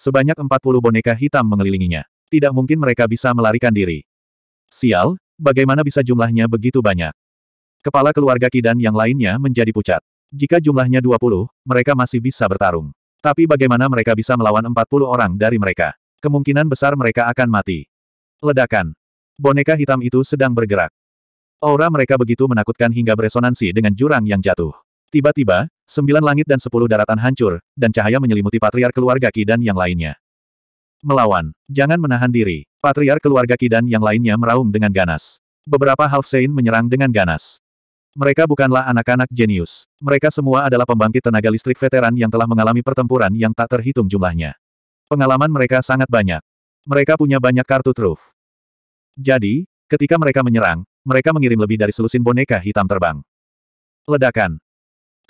Sebanyak 40 boneka hitam mengelilinginya. Tidak mungkin mereka bisa melarikan diri. Sial, bagaimana bisa jumlahnya begitu banyak? Kepala keluarga Kidan yang lainnya menjadi pucat. Jika jumlahnya 20, mereka masih bisa bertarung. Tapi bagaimana mereka bisa melawan 40 orang dari mereka? Kemungkinan besar mereka akan mati. Ledakan. Boneka hitam itu sedang bergerak. Aura mereka begitu menakutkan hingga beresonansi dengan jurang yang jatuh. Tiba-tiba, sembilan langit dan sepuluh daratan hancur, dan cahaya menyelimuti patriar keluarga Kidan yang lainnya. Melawan, jangan menahan diri. Patriar keluarga Kidan yang lainnya meraung dengan ganas. Beberapa Saint menyerang dengan ganas. Mereka bukanlah anak-anak jenius. Mereka semua adalah pembangkit tenaga listrik veteran yang telah mengalami pertempuran yang tak terhitung jumlahnya. Pengalaman mereka sangat banyak. Mereka punya banyak kartu truf. Jadi, ketika mereka menyerang, mereka mengirim lebih dari selusin boneka hitam terbang. Ledakan.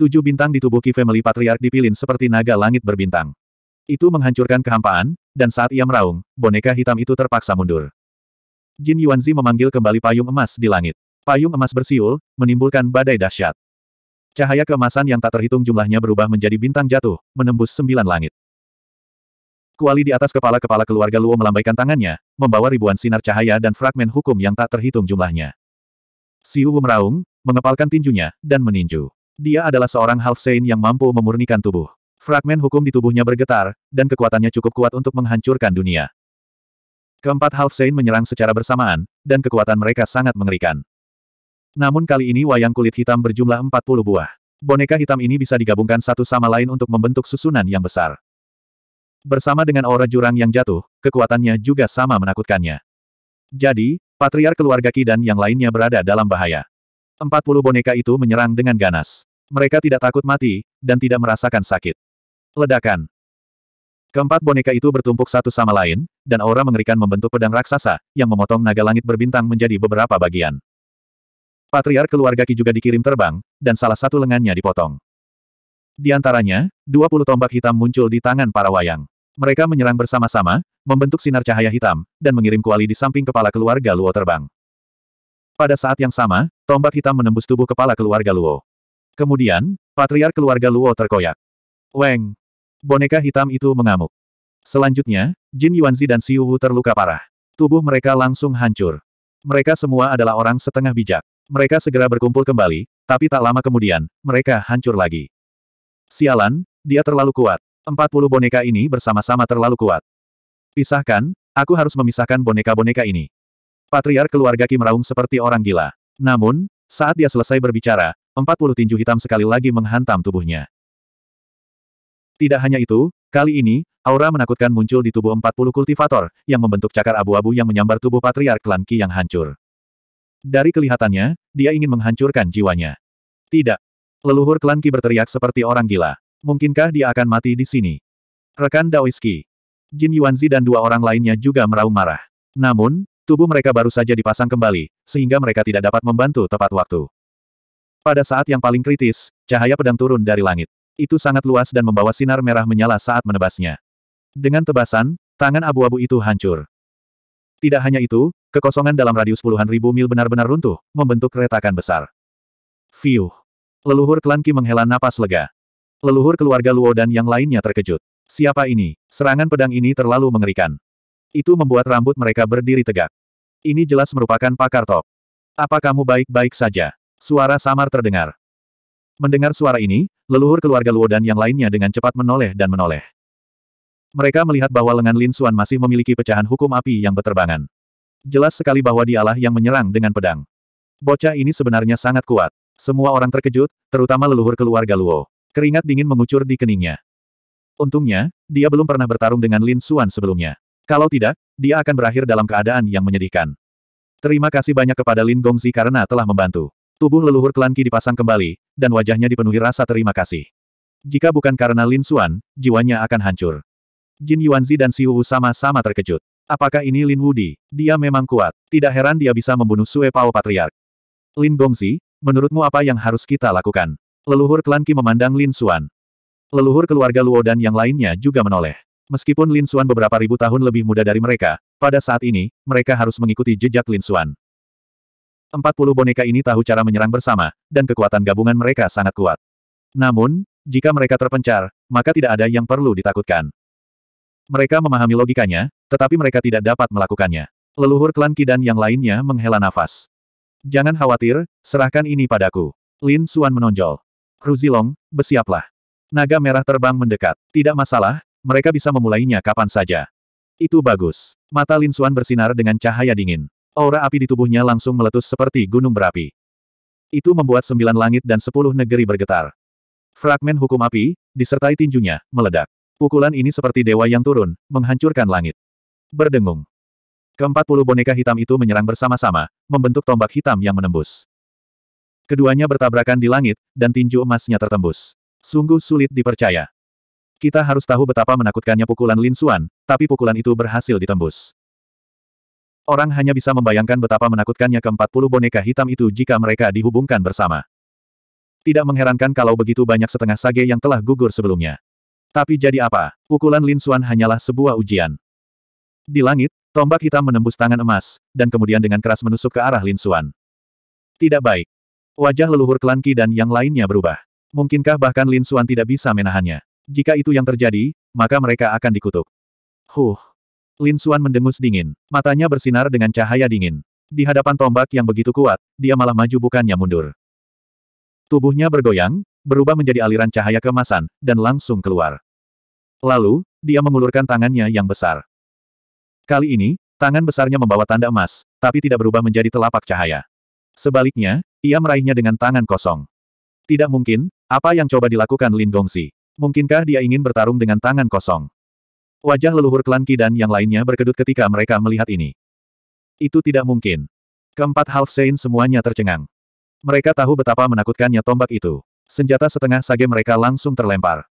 Tujuh bintang di tubuh Ki-Family Patriark dipilin seperti naga langit berbintang. Itu menghancurkan kehampaan, dan saat ia meraung, boneka hitam itu terpaksa mundur. Jin Yuanzi memanggil kembali payung emas di langit. Payung emas bersiul, menimbulkan badai dahsyat. Cahaya keemasan yang tak terhitung jumlahnya berubah menjadi bintang jatuh, menembus sembilan langit. Kuali di atas kepala-kepala keluarga Luo melambaikan tangannya, membawa ribuan sinar cahaya dan fragmen hukum yang tak terhitung jumlahnya. Siu meraung, mengepalkan tinjunya, dan meninju. Dia adalah seorang half saint yang mampu memurnikan tubuh. Fragmen hukum di tubuhnya bergetar, dan kekuatannya cukup kuat untuk menghancurkan dunia. Keempat half saint menyerang secara bersamaan, dan kekuatan mereka sangat mengerikan. Namun kali ini wayang kulit hitam berjumlah 40 buah. Boneka hitam ini bisa digabungkan satu sama lain untuk membentuk susunan yang besar. Bersama dengan aura jurang yang jatuh, kekuatannya juga sama menakutkannya. Jadi, patriar keluarga Kidan yang lainnya berada dalam bahaya. Empat puluh boneka itu menyerang dengan ganas. Mereka tidak takut mati, dan tidak merasakan sakit. Ledakan. Keempat boneka itu bertumpuk satu sama lain, dan aura mengerikan membentuk pedang raksasa, yang memotong naga langit berbintang menjadi beberapa bagian. Patriar keluarga Ki juga dikirim terbang, dan salah satu lengannya dipotong. Di antaranya, 20 tombak hitam muncul di tangan para wayang. Mereka menyerang bersama-sama, membentuk sinar cahaya hitam, dan mengirim kuali di samping kepala keluarga Luo terbang. Pada saat yang sama, tombak hitam menembus tubuh kepala keluarga Luo. Kemudian, patriark keluarga Luo terkoyak. Weng! Boneka hitam itu mengamuk. Selanjutnya, Jin Yuanzi dan Siu Wu terluka parah. Tubuh mereka langsung hancur. Mereka semua adalah orang setengah bijak. Mereka segera berkumpul kembali, tapi tak lama kemudian, mereka hancur lagi. Sialan, dia terlalu kuat. Empat puluh boneka ini bersama-sama terlalu kuat. Pisahkan, aku harus memisahkan boneka-boneka ini. Patriar keluarga Kim Raung seperti orang gila. Namun, saat dia selesai berbicara, empat puluh tinju hitam sekali lagi menghantam tubuhnya. Tidak hanya itu, kali ini, aura menakutkan muncul di tubuh empat puluh kultivator, yang membentuk cakar abu-abu yang menyambar tubuh Patriar Klan Ki yang hancur. Dari kelihatannya, dia ingin menghancurkan jiwanya. Tidak. Leluhur Klan Ki berteriak seperti orang gila. Mungkinkah dia akan mati di sini? Rekan Daoiski. Jin Yuanzi dan dua orang lainnya juga meraung marah. Namun, Tubuh mereka baru saja dipasang kembali, sehingga mereka tidak dapat membantu tepat waktu. Pada saat yang paling kritis, cahaya pedang turun dari langit. Itu sangat luas dan membawa sinar merah menyala saat menebasnya. Dengan tebasan, tangan abu-abu itu hancur. Tidak hanya itu, kekosongan dalam radius puluhan ribu mil benar-benar runtuh, membentuk retakan besar. Fiuh! Leluhur klan Ki menghela napas lega. Leluhur keluarga Luo dan yang lainnya terkejut. Siapa ini? Serangan pedang ini terlalu mengerikan. Itu membuat rambut mereka berdiri tegak. Ini jelas merupakan pakar top. Apa kamu baik-baik saja? Suara samar terdengar. Mendengar suara ini, leluhur keluarga Luo dan yang lainnya dengan cepat menoleh dan menoleh. Mereka melihat bahwa lengan Lin Suan masih memiliki pecahan hukum api yang berterbangan. Jelas sekali bahwa dialah yang menyerang dengan pedang. Bocah ini sebenarnya sangat kuat. Semua orang terkejut, terutama leluhur keluarga Luo. Keringat dingin mengucur di keningnya. Untungnya, dia belum pernah bertarung dengan Lin Suan sebelumnya. Kalau tidak, dia akan berakhir dalam keadaan yang menyedihkan. Terima kasih banyak kepada Lin Gongzi karena telah membantu. Tubuh leluhur klan Qi dipasang kembali, dan wajahnya dipenuhi rasa terima kasih. Jika bukan karena Lin Xuan, jiwanya akan hancur. Jin Yuanzi dan Xiu Wu sama-sama terkejut. Apakah ini Lin Wudi? Dia memang kuat. Tidak heran dia bisa membunuh Sue Pao Patriark. Lin Gongzi, menurutmu apa yang harus kita lakukan? Leluhur klan Qi memandang Lin Xuan. Leluhur keluarga Luo dan yang lainnya juga menoleh. Meskipun Lin Xuan beberapa ribu tahun lebih muda dari mereka, pada saat ini, mereka harus mengikuti jejak Lin Xuan. Empat puluh boneka ini tahu cara menyerang bersama, dan kekuatan gabungan mereka sangat kuat. Namun, jika mereka terpencar, maka tidak ada yang perlu ditakutkan. Mereka memahami logikanya, tetapi mereka tidak dapat melakukannya. Leluhur klan Ki dan yang lainnya menghela nafas. Jangan khawatir, serahkan ini padaku. Lin Xuan menonjol. Ruzilong, bersiaplah. Naga merah terbang mendekat. Tidak masalah, mereka bisa memulainya kapan saja. Itu bagus. Mata Lin Xuan bersinar dengan cahaya dingin. Aura api di tubuhnya langsung meletus seperti gunung berapi. Itu membuat sembilan langit dan sepuluh negeri bergetar. Fragmen hukum api, disertai tinjunya, meledak. Pukulan ini seperti dewa yang turun, menghancurkan langit. Berdengung. Keempat puluh boneka hitam itu menyerang bersama-sama, membentuk tombak hitam yang menembus. Keduanya bertabrakan di langit, dan tinju emasnya tertembus. Sungguh sulit dipercaya. Kita harus tahu betapa menakutkannya pukulan Lin Xuan, tapi pukulan itu berhasil ditembus. Orang hanya bisa membayangkan betapa menakutkannya ke-40 boneka hitam itu jika mereka dihubungkan bersama. Tidak mengherankan kalau begitu banyak setengah sage yang telah gugur sebelumnya. Tapi jadi apa? Pukulan Lin Xuan hanyalah sebuah ujian. Di langit, tombak hitam menembus tangan emas, dan kemudian dengan keras menusuk ke arah Lin Xuan. Tidak baik. Wajah leluhur klan dan yang lainnya berubah. Mungkinkah bahkan Lin Xuan tidak bisa menahannya? Jika itu yang terjadi, maka mereka akan dikutuk. Huh. Lin Xuan mendengus dingin. Matanya bersinar dengan cahaya dingin. Di hadapan tombak yang begitu kuat, dia malah maju bukannya mundur. Tubuhnya bergoyang, berubah menjadi aliran cahaya kemasan, dan langsung keluar. Lalu, dia mengulurkan tangannya yang besar. Kali ini, tangan besarnya membawa tanda emas, tapi tidak berubah menjadi telapak cahaya. Sebaliknya, ia meraihnya dengan tangan kosong. Tidak mungkin, apa yang coba dilakukan Lin Gongsi. Mungkinkah dia ingin bertarung dengan tangan kosong? Wajah leluhur klan dan yang lainnya berkedut ketika mereka melihat ini. Itu tidak mungkin. Keempat Half Saint semuanya tercengang. Mereka tahu betapa menakutkannya tombak itu. Senjata setengah sage mereka langsung terlempar.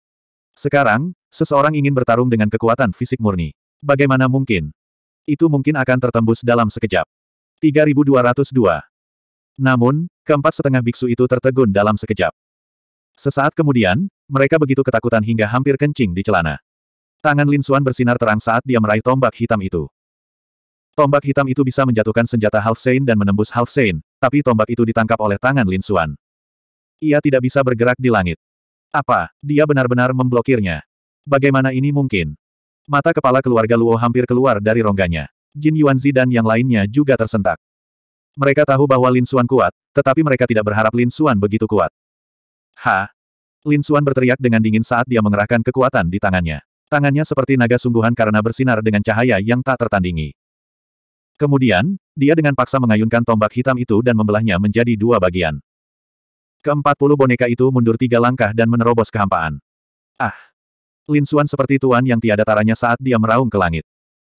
Sekarang, seseorang ingin bertarung dengan kekuatan fisik murni. Bagaimana mungkin? Itu mungkin akan tertembus dalam sekejap. 3202. Namun, keempat setengah biksu itu tertegun dalam sekejap. Sesaat kemudian, mereka begitu ketakutan hingga hampir kencing di celana. Tangan Lin Suan bersinar terang saat dia meraih tombak hitam itu. Tombak hitam itu bisa menjatuhkan senjata Half Saint dan menembus Half Saint, tapi tombak itu ditangkap oleh tangan Lin Suan. Ia tidak bisa bergerak di langit. Apa, dia benar-benar memblokirnya? Bagaimana ini mungkin? Mata kepala keluarga Luo hampir keluar dari rongganya. Jin Yuanzi dan yang lainnya juga tersentak. Mereka tahu bahwa Lin Suan kuat, tetapi mereka tidak berharap Lin Suan begitu kuat. Ha! Lin Xuan berteriak dengan dingin saat dia mengerahkan kekuatan di tangannya. Tangannya seperti naga sungguhan karena bersinar dengan cahaya yang tak tertandingi. Kemudian, dia dengan paksa mengayunkan tombak hitam itu dan membelahnya menjadi dua bagian. Keempat puluh boneka itu mundur tiga langkah dan menerobos kehampaan. Ah! Lin Xuan seperti tuan yang tiada taranya saat dia meraung ke langit.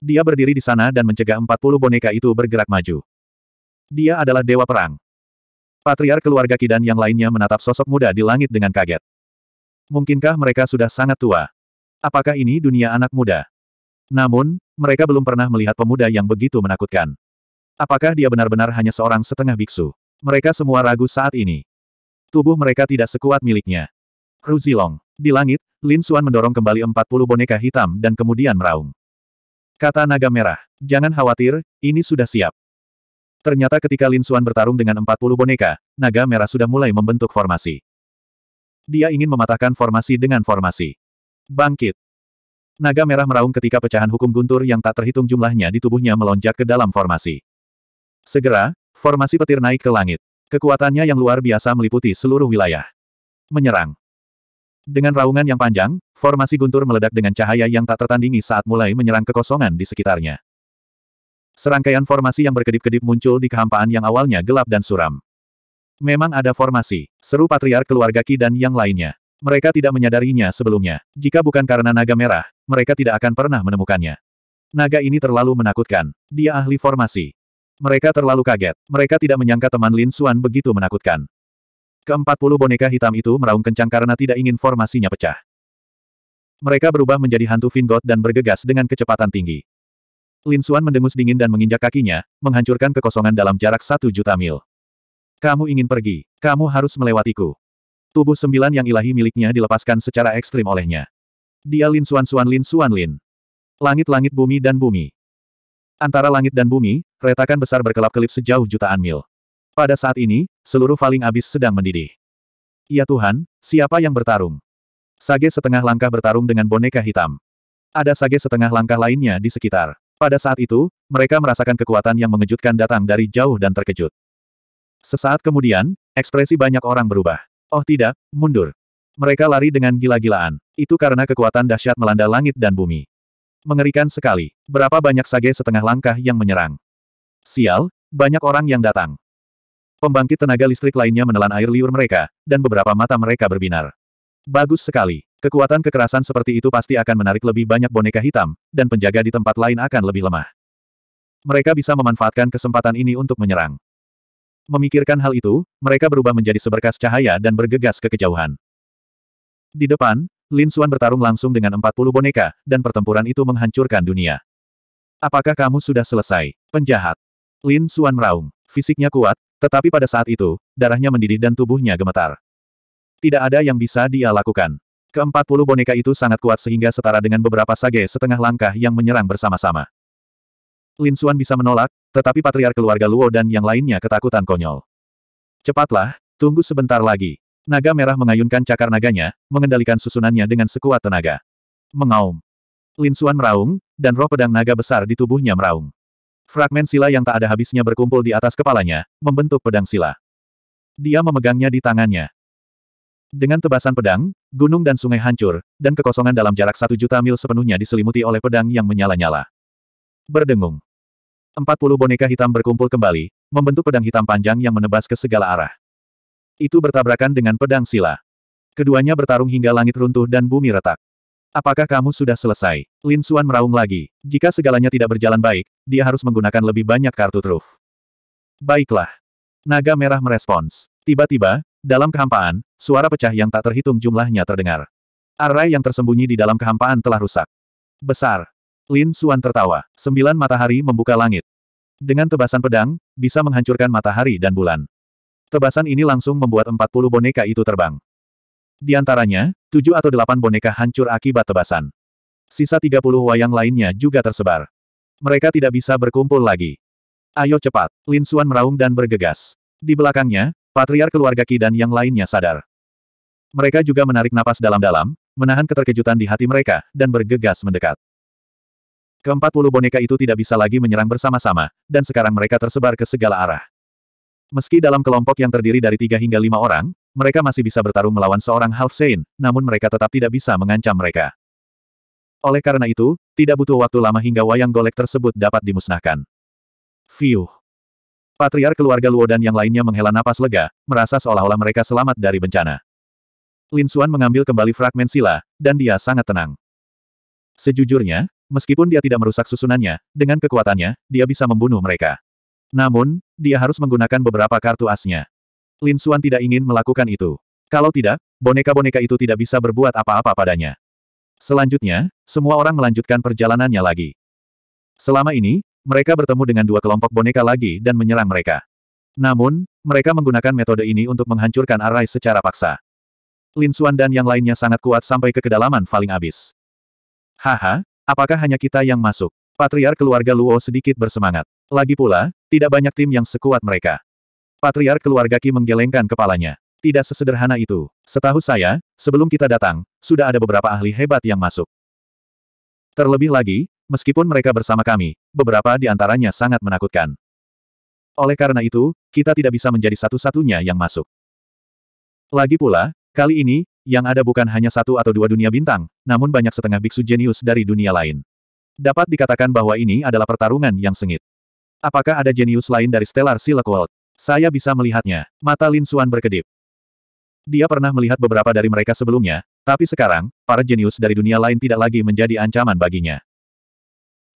Dia berdiri di sana dan mencegah empat puluh boneka itu bergerak maju. Dia adalah dewa perang. Patriar keluarga Kidan yang lainnya menatap sosok muda di langit dengan kaget. Mungkinkah mereka sudah sangat tua? Apakah ini dunia anak muda? Namun, mereka belum pernah melihat pemuda yang begitu menakutkan. Apakah dia benar-benar hanya seorang setengah biksu? Mereka semua ragu saat ini. Tubuh mereka tidak sekuat miliknya. Ruzilong. Di langit, Lin Suan mendorong kembali 40 boneka hitam dan kemudian meraung. Kata naga merah, jangan khawatir, ini sudah siap. Ternyata ketika Lin Xuan bertarung dengan 40 boneka, naga merah sudah mulai membentuk formasi. Dia ingin mematahkan formasi dengan formasi. Bangkit. Naga merah meraung ketika pecahan hukum guntur yang tak terhitung jumlahnya di tubuhnya melonjak ke dalam formasi. Segera, formasi petir naik ke langit. Kekuatannya yang luar biasa meliputi seluruh wilayah. Menyerang. Dengan raungan yang panjang, formasi guntur meledak dengan cahaya yang tak tertandingi saat mulai menyerang kekosongan di sekitarnya. Serangkaian formasi yang berkedip-kedip muncul di kehampaan yang awalnya gelap dan suram. Memang ada formasi, seru patriark keluarga Ki dan yang lainnya. Mereka tidak menyadarinya sebelumnya. Jika bukan karena naga merah, mereka tidak akan pernah menemukannya. Naga ini terlalu menakutkan. Dia ahli formasi. Mereka terlalu kaget. Mereka tidak menyangka teman Lin Suan begitu menakutkan. Keempat puluh boneka hitam itu meraung kencang karena tidak ingin formasinya pecah. Mereka berubah menjadi hantu Vingot dan bergegas dengan kecepatan tinggi. Lin Suan mendengus dingin dan menginjak kakinya, menghancurkan kekosongan dalam jarak satu juta mil. Kamu ingin pergi, kamu harus melewatiku. Tubuh sembilan yang ilahi miliknya dilepaskan secara ekstrim olehnya. Dia Lin Suan Suan Lin Suan Lin. Langit-langit bumi dan bumi. Antara langit dan bumi, retakan besar berkelap-kelip sejauh jutaan mil. Pada saat ini, seluruh faling abis sedang mendidih. Ya Tuhan, siapa yang bertarung? Sage setengah langkah bertarung dengan boneka hitam. Ada sage setengah langkah lainnya di sekitar. Pada saat itu, mereka merasakan kekuatan yang mengejutkan datang dari jauh dan terkejut. Sesaat kemudian, ekspresi banyak orang berubah. Oh tidak, mundur. Mereka lari dengan gila-gilaan. Itu karena kekuatan dahsyat melanda langit dan bumi. Mengerikan sekali. Berapa banyak sage setengah langkah yang menyerang. Sial, banyak orang yang datang. Pembangkit tenaga listrik lainnya menelan air liur mereka, dan beberapa mata mereka berbinar. Bagus sekali. Kekuatan kekerasan seperti itu pasti akan menarik lebih banyak boneka hitam, dan penjaga di tempat lain akan lebih lemah. Mereka bisa memanfaatkan kesempatan ini untuk menyerang. Memikirkan hal itu, mereka berubah menjadi seberkas cahaya dan bergegas ke kejauhan. Di depan, Lin Xuan bertarung langsung dengan 40 boneka, dan pertempuran itu menghancurkan dunia. Apakah kamu sudah selesai, penjahat? Lin Xuan meraung. Fisiknya kuat, tetapi pada saat itu, darahnya mendidih dan tubuhnya gemetar. Tidak ada yang bisa dia lakukan. Keempat puluh boneka itu sangat kuat sehingga setara dengan beberapa sage setengah langkah yang menyerang bersama-sama. Lin Xuan bisa menolak, tetapi patriar keluarga Luo dan yang lainnya ketakutan konyol. Cepatlah, tunggu sebentar lagi. Naga merah mengayunkan cakar naganya, mengendalikan susunannya dengan sekuat tenaga. Mengaum. Lin Xuan meraung, dan roh pedang naga besar di tubuhnya meraung. Fragmen sila yang tak ada habisnya berkumpul di atas kepalanya, membentuk pedang sila. Dia memegangnya di tangannya. Dengan tebasan pedang, gunung dan sungai hancur, dan kekosongan dalam jarak satu juta mil sepenuhnya diselimuti oleh pedang yang menyala-nyala. Berdengung. Empat puluh boneka hitam berkumpul kembali, membentuk pedang hitam panjang yang menebas ke segala arah. Itu bertabrakan dengan pedang sila. Keduanya bertarung hingga langit runtuh dan bumi retak. Apakah kamu sudah selesai? Lin Suan meraung lagi. Jika segalanya tidak berjalan baik, dia harus menggunakan lebih banyak kartu truf. Baiklah. Naga merah merespons. Tiba-tiba, dalam kehampaan, suara pecah yang tak terhitung jumlahnya terdengar. Arai yang tersembunyi di dalam kehampaan telah rusak. Besar. Lin Suan tertawa. Sembilan matahari membuka langit. Dengan tebasan pedang, bisa menghancurkan matahari dan bulan. Tebasan ini langsung membuat empat puluh boneka itu terbang. Di antaranya, tujuh atau delapan boneka hancur akibat tebasan. Sisa tiga puluh wayang lainnya juga tersebar. Mereka tidak bisa berkumpul lagi. Ayo cepat, Lin Suan meraung dan bergegas. Di belakangnya, patriar keluarga Ki dan yang lainnya sadar. Mereka juga menarik napas dalam-dalam, menahan keterkejutan di hati mereka, dan bergegas mendekat. Keempat puluh boneka itu tidak bisa lagi menyerang bersama-sama, dan sekarang mereka tersebar ke segala arah. Meski dalam kelompok yang terdiri dari tiga hingga lima orang, mereka masih bisa bertarung melawan seorang Half Saint, namun mereka tetap tidak bisa mengancam mereka. Oleh karena itu, tidak butuh waktu lama hingga wayang golek tersebut dapat dimusnahkan. Fiuh. patriar keluarga Luo dan yang lainnya menghela napas lega, merasa seolah-olah mereka selamat dari bencana. Lin Xuan mengambil kembali fragmen sila, dan dia sangat tenang. Sejujurnya, meskipun dia tidak merusak susunannya, dengan kekuatannya, dia bisa membunuh mereka. Namun, dia harus menggunakan beberapa kartu asnya. Lin Xuan tidak ingin melakukan itu. Kalau tidak, boneka-boneka itu tidak bisa berbuat apa-apa padanya. Selanjutnya, semua orang melanjutkan perjalanannya lagi. Selama ini, mereka bertemu dengan dua kelompok boneka lagi dan menyerang mereka. Namun, mereka menggunakan metode ini untuk menghancurkan arai secara paksa. Lin Suan dan yang lainnya sangat kuat sampai ke kedalaman paling abis. Haha, apakah hanya kita yang masuk? Patriar keluarga Luo sedikit bersemangat. Lagi pula, tidak banyak tim yang sekuat mereka. Patriar keluarga Ki menggelengkan kepalanya. Tidak sesederhana itu. Setahu saya, sebelum kita datang, sudah ada beberapa ahli hebat yang masuk. Terlebih lagi, meskipun mereka bersama kami, beberapa di antaranya sangat menakutkan. Oleh karena itu, kita tidak bisa menjadi satu-satunya yang masuk. Lagi pula, Kali ini, yang ada bukan hanya satu atau dua dunia bintang, namun banyak setengah biksu jenius dari dunia lain. Dapat dikatakan bahwa ini adalah pertarungan yang sengit. Apakah ada jenius lain dari Stellar Silkworld? Saya bisa melihatnya. Mata Lin Suan berkedip. Dia pernah melihat beberapa dari mereka sebelumnya, tapi sekarang, para jenius dari dunia lain tidak lagi menjadi ancaman baginya.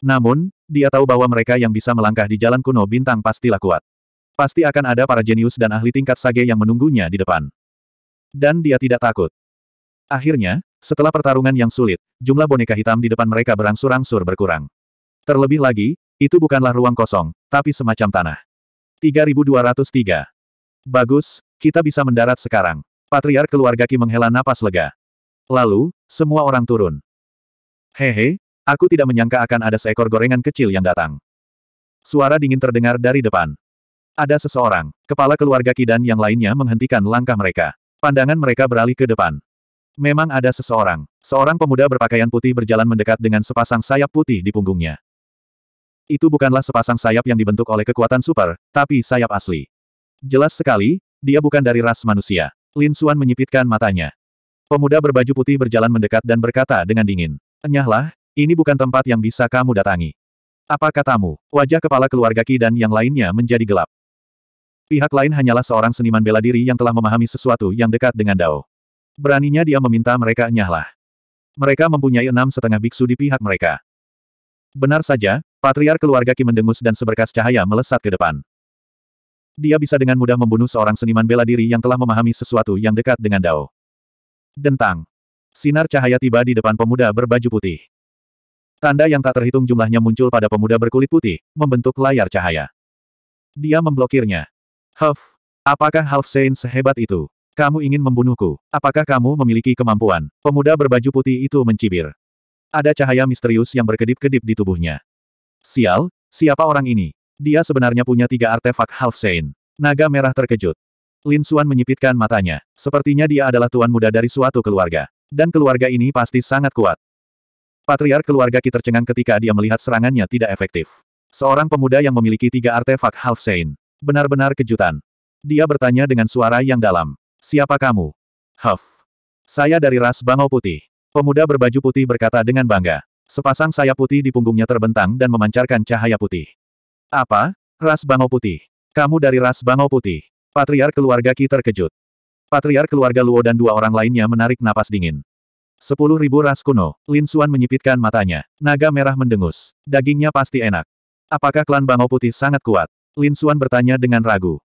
Namun, dia tahu bahwa mereka yang bisa melangkah di jalan kuno bintang pastilah kuat. Pasti akan ada para jenius dan ahli tingkat sage yang menunggunya di depan. Dan dia tidak takut. Akhirnya, setelah pertarungan yang sulit, jumlah boneka hitam di depan mereka berangsur-angsur berkurang. Terlebih lagi, itu bukanlah ruang kosong, tapi semacam tanah. 3203. Bagus, kita bisa mendarat sekarang. Patriar keluarga Ki menghela napas lega. Lalu, semua orang turun. Hehe, aku tidak menyangka akan ada seekor gorengan kecil yang datang. Suara dingin terdengar dari depan. Ada seseorang, kepala keluarga Ki dan yang lainnya menghentikan langkah mereka. Pandangan mereka beralih ke depan. Memang ada seseorang. Seorang pemuda berpakaian putih berjalan mendekat dengan sepasang sayap putih di punggungnya. Itu bukanlah sepasang sayap yang dibentuk oleh kekuatan super, tapi sayap asli. Jelas sekali, dia bukan dari ras manusia. Lin Suan menyipitkan matanya. Pemuda berbaju putih berjalan mendekat dan berkata dengan dingin. Enyahlah, ini bukan tempat yang bisa kamu datangi. Apa katamu? Wajah kepala keluarga Ki dan yang lainnya menjadi gelap. Pihak lain hanyalah seorang seniman bela diri yang telah memahami sesuatu yang dekat dengan Dao. Beraninya dia meminta mereka nyahlah. Mereka mempunyai enam setengah biksu di pihak mereka. Benar saja, patriar keluarga Ki mendengus dan seberkas cahaya melesat ke depan. Dia bisa dengan mudah membunuh seorang seniman bela diri yang telah memahami sesuatu yang dekat dengan Dao. Dentang. Sinar cahaya tiba di depan pemuda berbaju putih. Tanda yang tak terhitung jumlahnya muncul pada pemuda berkulit putih, membentuk layar cahaya. Dia memblokirnya. Huff, apakah Half Saint sehebat itu? Kamu ingin membunuhku. Apakah kamu memiliki kemampuan? Pemuda berbaju putih itu mencibir. Ada cahaya misterius yang berkedip-kedip di tubuhnya. Sial, siapa orang ini? Dia sebenarnya punya tiga artefak Half Saint. Naga merah terkejut. Lin Suan menyipitkan matanya. Sepertinya dia adalah tuan muda dari suatu keluarga. Dan keluarga ini pasti sangat kuat. Patriar keluarga Ki tercengang ketika dia melihat serangannya tidak efektif. Seorang pemuda yang memiliki tiga artefak Half Saint. Benar-benar kejutan. Dia bertanya dengan suara yang dalam. Siapa kamu? Huff. Saya dari ras bangau putih. Pemuda berbaju putih berkata dengan bangga. Sepasang sayap putih di punggungnya terbentang dan memancarkan cahaya putih. Apa? Ras bangau putih. Kamu dari ras bangau putih. Patriar keluarga Ki terkejut. Patriar keluarga Luo dan dua orang lainnya menarik napas dingin. Sepuluh ribu ras kuno, Lin Xuan menyipitkan matanya. Naga merah mendengus. Dagingnya pasti enak. Apakah klan Bangau Putih sangat kuat? Lin Suan bertanya dengan ragu.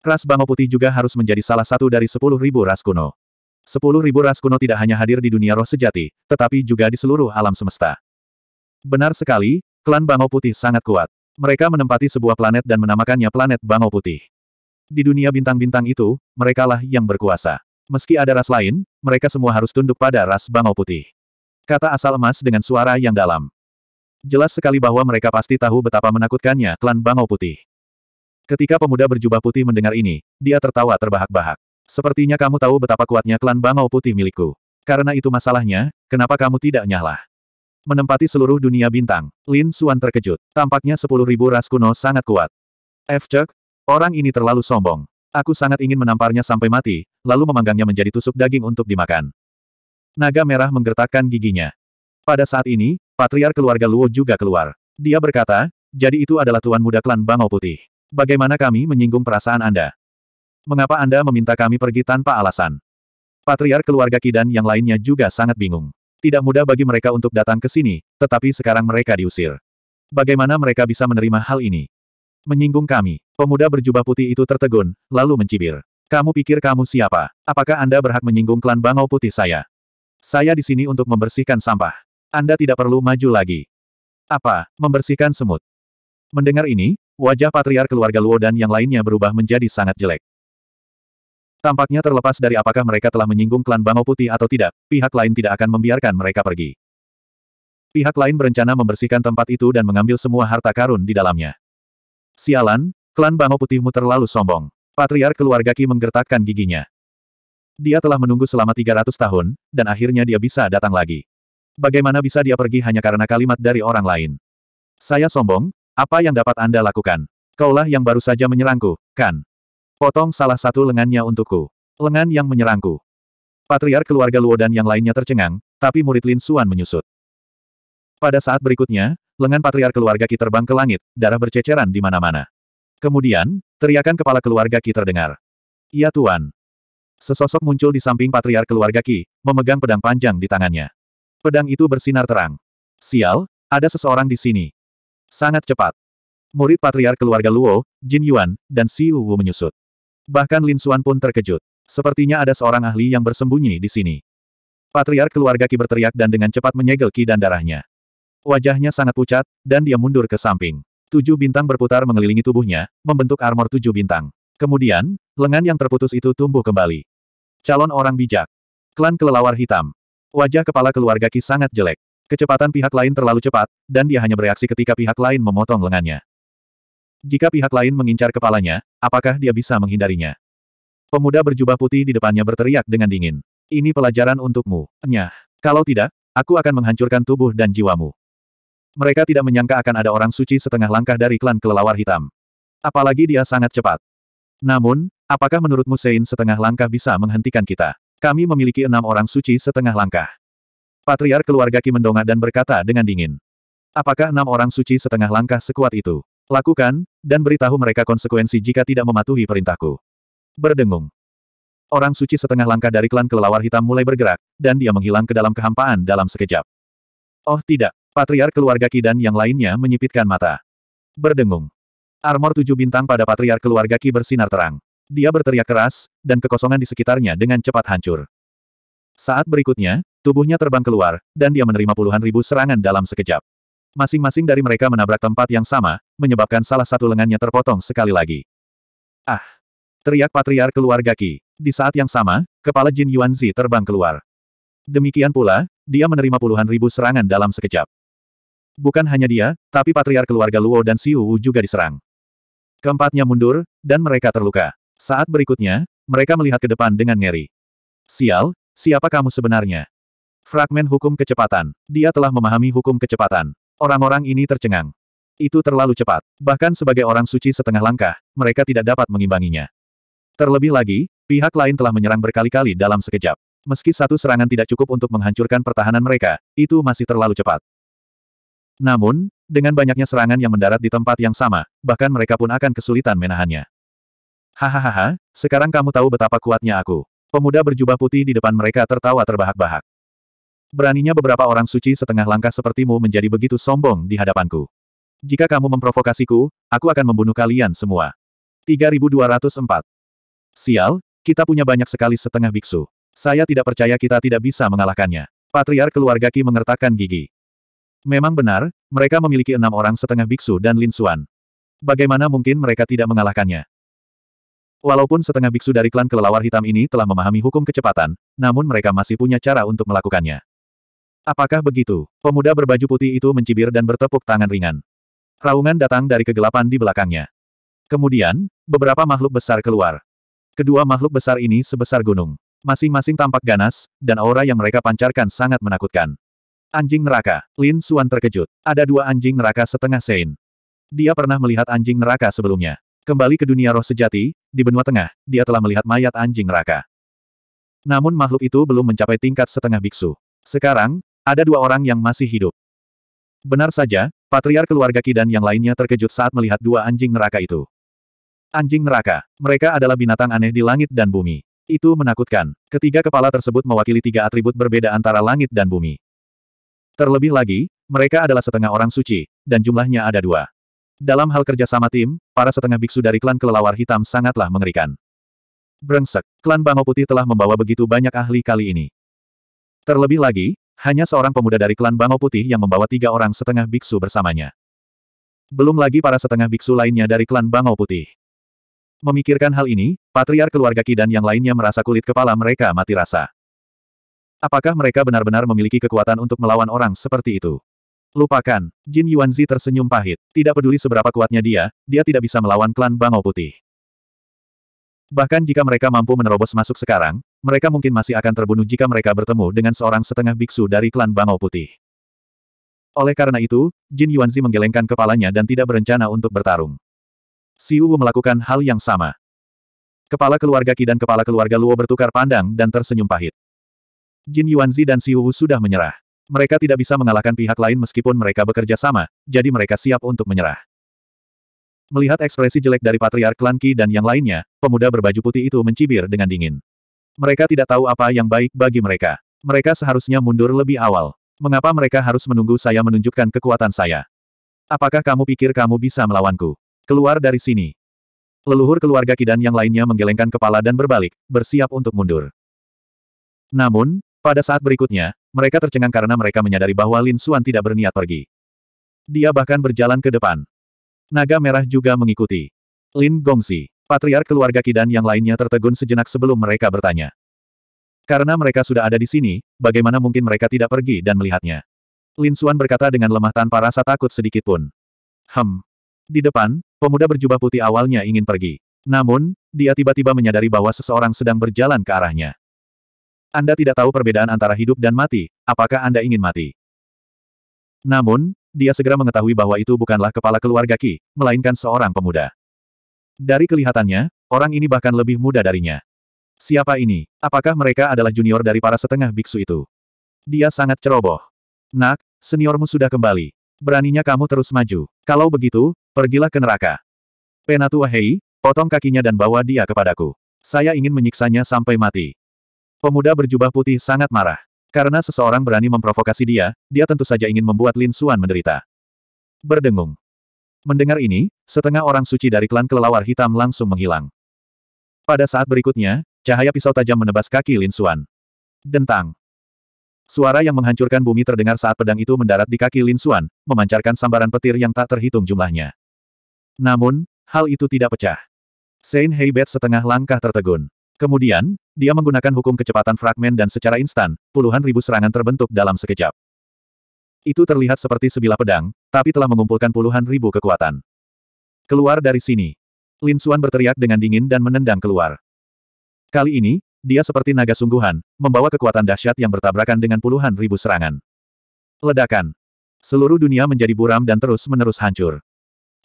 Ras Bango Putih juga harus menjadi salah satu dari sepuluh ribu ras kuno. Sepuluh ribu ras kuno tidak hanya hadir di dunia roh sejati, tetapi juga di seluruh alam semesta. Benar sekali, klan Bango Putih sangat kuat. Mereka menempati sebuah planet dan menamakannya planet Bango Putih. Di dunia bintang-bintang itu, merekalah yang berkuasa. Meski ada ras lain, mereka semua harus tunduk pada ras Bango Putih. Kata asal emas dengan suara yang dalam. Jelas sekali bahwa mereka pasti tahu betapa menakutkannya klan Bangau Putih. Ketika pemuda berjubah putih mendengar ini, dia tertawa terbahak-bahak. Sepertinya kamu tahu betapa kuatnya klan Bangau Putih milikku. Karena itu masalahnya, kenapa kamu tidak nyahlah? Menempati seluruh dunia bintang, Lin Suan terkejut. Tampaknya sepuluh ribu ras kuno sangat kuat. F. Chuck, orang ini terlalu sombong. Aku sangat ingin menamparnya sampai mati, lalu memanggangnya menjadi tusuk daging untuk dimakan. Naga merah menggertakkan giginya. Pada saat ini, Patriar keluarga Luo juga keluar. Dia berkata, jadi itu adalah tuan muda klan Bangau Putih. Bagaimana kami menyinggung perasaan Anda? Mengapa Anda meminta kami pergi tanpa alasan? Patriar keluarga Kidan yang lainnya juga sangat bingung. Tidak mudah bagi mereka untuk datang ke sini, tetapi sekarang mereka diusir. Bagaimana mereka bisa menerima hal ini? Menyinggung kami, pemuda berjubah putih itu tertegun, lalu mencibir. Kamu pikir kamu siapa? Apakah Anda berhak menyinggung klan Bangau Putih saya? Saya di sini untuk membersihkan sampah. Anda tidak perlu maju lagi. Apa, membersihkan semut? Mendengar ini, wajah patriar keluarga Luo dan yang lainnya berubah menjadi sangat jelek. Tampaknya terlepas dari apakah mereka telah menyinggung klan Bangau Putih atau tidak, pihak lain tidak akan membiarkan mereka pergi. Pihak lain berencana membersihkan tempat itu dan mengambil semua harta karun di dalamnya. Sialan, klan Bangau Putihmu terlalu sombong. Patriar keluarga Ki menggertakkan giginya. Dia telah menunggu selama 300 tahun, dan akhirnya dia bisa datang lagi. Bagaimana bisa dia pergi hanya karena kalimat dari orang lain? Saya sombong, apa yang dapat Anda lakukan? Kaulah yang baru saja menyerangku, kan? Potong salah satu lengannya untukku. Lengan yang menyerangku. Patriar keluarga Luo dan yang lainnya tercengang, tapi murid Lin Suan menyusut. Pada saat berikutnya, lengan patriar keluarga Ki terbang ke langit, darah berceceran di mana-mana. Kemudian, teriakan kepala keluarga Ki terdengar. Iya Tuan. Sesosok muncul di samping patriar keluarga Ki, memegang pedang panjang di tangannya. Pedang itu bersinar terang. Sial, ada seseorang di sini. Sangat cepat. Murid patriar keluarga Luo, Jin Yuan, dan Si Wu menyusut. Bahkan Lin Xuan pun terkejut. Sepertinya ada seorang ahli yang bersembunyi di sini. Patriar keluarga Ki berteriak dan dengan cepat menyegel Ki dan darahnya. Wajahnya sangat pucat, dan dia mundur ke samping. Tujuh bintang berputar mengelilingi tubuhnya, membentuk armor tujuh bintang. Kemudian, lengan yang terputus itu tumbuh kembali. Calon orang bijak. Klan kelelawar hitam. Wajah kepala keluarga Ki sangat jelek. Kecepatan pihak lain terlalu cepat, dan dia hanya bereaksi ketika pihak lain memotong lengannya. Jika pihak lain mengincar kepalanya, apakah dia bisa menghindarinya? Pemuda berjubah putih di depannya berteriak dengan dingin. Ini pelajaran untukmu, nyah. Kalau tidak, aku akan menghancurkan tubuh dan jiwamu. Mereka tidak menyangka akan ada orang suci setengah langkah dari klan kelelawar hitam. Apalagi dia sangat cepat. Namun, apakah menurutmu Sein setengah langkah bisa menghentikan kita? Kami memiliki enam orang suci setengah langkah. Patriar keluarga Ki mendongak dan berkata dengan dingin. Apakah enam orang suci setengah langkah sekuat itu? Lakukan, dan beritahu mereka konsekuensi jika tidak mematuhi perintahku. Berdengung. Orang suci setengah langkah dari klan kelelawar hitam mulai bergerak, dan dia menghilang ke dalam kehampaan dalam sekejap. Oh tidak, Patriar keluarga Ki dan yang lainnya menyipitkan mata. Berdengung. Armor tujuh bintang pada Patriar keluarga Ki bersinar terang. Dia berteriak keras, dan kekosongan di sekitarnya dengan cepat hancur. Saat berikutnya, tubuhnya terbang keluar, dan dia menerima puluhan ribu serangan dalam sekejap. Masing-masing dari mereka menabrak tempat yang sama, menyebabkan salah satu lengannya terpotong sekali lagi. Ah! Teriak patriar keluarga Qi. Di saat yang sama, kepala Jin Yuanzi terbang keluar. Demikian pula, dia menerima puluhan ribu serangan dalam sekejap. Bukan hanya dia, tapi patriar keluarga Luo dan Siu juga diserang. Keempatnya mundur, dan mereka terluka. Saat berikutnya, mereka melihat ke depan dengan ngeri. Sial, siapa kamu sebenarnya? Fragmen hukum kecepatan. Dia telah memahami hukum kecepatan. Orang-orang ini tercengang. Itu terlalu cepat. Bahkan sebagai orang suci setengah langkah, mereka tidak dapat mengimbanginya. Terlebih lagi, pihak lain telah menyerang berkali-kali dalam sekejap. Meski satu serangan tidak cukup untuk menghancurkan pertahanan mereka, itu masih terlalu cepat. Namun, dengan banyaknya serangan yang mendarat di tempat yang sama, bahkan mereka pun akan kesulitan menahannya. Hahaha, sekarang kamu tahu betapa kuatnya aku. Pemuda berjubah putih di depan mereka tertawa terbahak-bahak. Beraninya beberapa orang suci setengah langkah sepertimu menjadi begitu sombong di hadapanku. Jika kamu memprovokasiku, aku akan membunuh kalian semua. 3204. Sial, kita punya banyak sekali setengah biksu. Saya tidak percaya kita tidak bisa mengalahkannya. Patriar keluarga Ki mengertakkan gigi. Memang benar, mereka memiliki enam orang setengah biksu dan Lin Xuan. Bagaimana mungkin mereka tidak mengalahkannya? Walaupun setengah biksu dari klan kelelawar hitam ini telah memahami hukum kecepatan, namun mereka masih punya cara untuk melakukannya. Apakah begitu? Pemuda berbaju putih itu mencibir dan bertepuk tangan ringan. Raungan datang dari kegelapan di belakangnya. Kemudian, beberapa makhluk besar keluar. Kedua makhluk besar ini sebesar gunung. Masing-masing tampak ganas, dan aura yang mereka pancarkan sangat menakutkan. Anjing neraka, Lin Suan terkejut. Ada dua anjing neraka setengah sein. Dia pernah melihat anjing neraka sebelumnya. Kembali ke dunia roh sejati, di benua tengah, dia telah melihat mayat anjing neraka. Namun makhluk itu belum mencapai tingkat setengah biksu. Sekarang, ada dua orang yang masih hidup. Benar saja, patriar keluarga Kidan yang lainnya terkejut saat melihat dua anjing neraka itu. Anjing neraka, mereka adalah binatang aneh di langit dan bumi. Itu menakutkan. Ketiga kepala tersebut mewakili tiga atribut berbeda antara langit dan bumi. Terlebih lagi, mereka adalah setengah orang suci, dan jumlahnya ada dua. Dalam hal kerjasama tim, para setengah biksu dari klan kelelawar hitam sangatlah mengerikan. Brengsek, klan Bango Putih telah membawa begitu banyak ahli kali ini. Terlebih lagi, hanya seorang pemuda dari klan Bango Putih yang membawa tiga orang setengah biksu bersamanya. Belum lagi para setengah biksu lainnya dari klan Bango Putih. Memikirkan hal ini, patriar keluarga Kidan yang lainnya merasa kulit kepala mereka mati rasa. Apakah mereka benar-benar memiliki kekuatan untuk melawan orang seperti itu? Lupakan, Jin Yuanzi tersenyum pahit. Tidak peduli seberapa kuatnya dia, dia tidak bisa melawan klan Bangau Putih. Bahkan jika mereka mampu menerobos masuk sekarang, mereka mungkin masih akan terbunuh jika mereka bertemu dengan seorang setengah biksu dari klan Bangau Putih. Oleh karena itu, Jin Yuanzi menggelengkan kepalanya dan tidak berencana untuk bertarung. Si Wu melakukan hal yang sama. Kepala keluarga Qi dan kepala keluarga Luo bertukar pandang dan tersenyum pahit. Jin Yuanzi dan Si Wu sudah menyerah. Mereka tidak bisa mengalahkan pihak lain meskipun mereka bekerja sama, jadi mereka siap untuk menyerah. Melihat ekspresi jelek dari Patriark Klan Ki dan yang lainnya, pemuda berbaju putih itu mencibir dengan dingin. Mereka tidak tahu apa yang baik bagi mereka. Mereka seharusnya mundur lebih awal. Mengapa mereka harus menunggu saya menunjukkan kekuatan saya? Apakah kamu pikir kamu bisa melawanku? Keluar dari sini. Leluhur keluarga Kidan yang lainnya menggelengkan kepala dan berbalik, bersiap untuk mundur. Namun, pada saat berikutnya, mereka tercengang karena mereka menyadari bahwa Lin Xuan tidak berniat pergi. Dia bahkan berjalan ke depan. Naga merah juga mengikuti. Lin Gongsi, patriark keluarga Kidan yang lainnya tertegun sejenak sebelum mereka bertanya. Karena mereka sudah ada di sini, bagaimana mungkin mereka tidak pergi dan melihatnya? Lin Xuan berkata dengan lemah tanpa rasa takut sedikit pun. Hem. Di depan, pemuda berjubah putih awalnya ingin pergi. Namun, dia tiba-tiba menyadari bahwa seseorang sedang berjalan ke arahnya. Anda tidak tahu perbedaan antara hidup dan mati, apakah Anda ingin mati? Namun, dia segera mengetahui bahwa itu bukanlah kepala keluarga Ki, melainkan seorang pemuda. Dari kelihatannya, orang ini bahkan lebih muda darinya. Siapa ini? Apakah mereka adalah junior dari para setengah biksu itu? Dia sangat ceroboh. Nak, seniormu sudah kembali. Beraninya kamu terus maju. Kalau begitu, pergilah ke neraka. Penatua Hei, potong kakinya dan bawa dia kepadaku. Saya ingin menyiksanya sampai mati. Pemuda berjubah putih sangat marah. Karena seseorang berani memprovokasi dia, dia tentu saja ingin membuat Lin Suan menderita. Berdengung. Mendengar ini, setengah orang suci dari klan kelelawar hitam langsung menghilang. Pada saat berikutnya, cahaya pisau tajam menebas kaki Lin Suan. Dentang. Suara yang menghancurkan bumi terdengar saat pedang itu mendarat di kaki Lin Suan, memancarkan sambaran petir yang tak terhitung jumlahnya. Namun, hal itu tidak pecah. Saint Heibet setengah langkah tertegun. Kemudian, dia menggunakan hukum kecepatan fragmen dan secara instan, puluhan ribu serangan terbentuk dalam sekejap. Itu terlihat seperti sebilah pedang, tapi telah mengumpulkan puluhan ribu kekuatan. Keluar dari sini. Lin Xuan berteriak dengan dingin dan menendang keluar. Kali ini, dia seperti naga sungguhan, membawa kekuatan dahsyat yang bertabrakan dengan puluhan ribu serangan. Ledakan. Seluruh dunia menjadi buram dan terus-menerus hancur.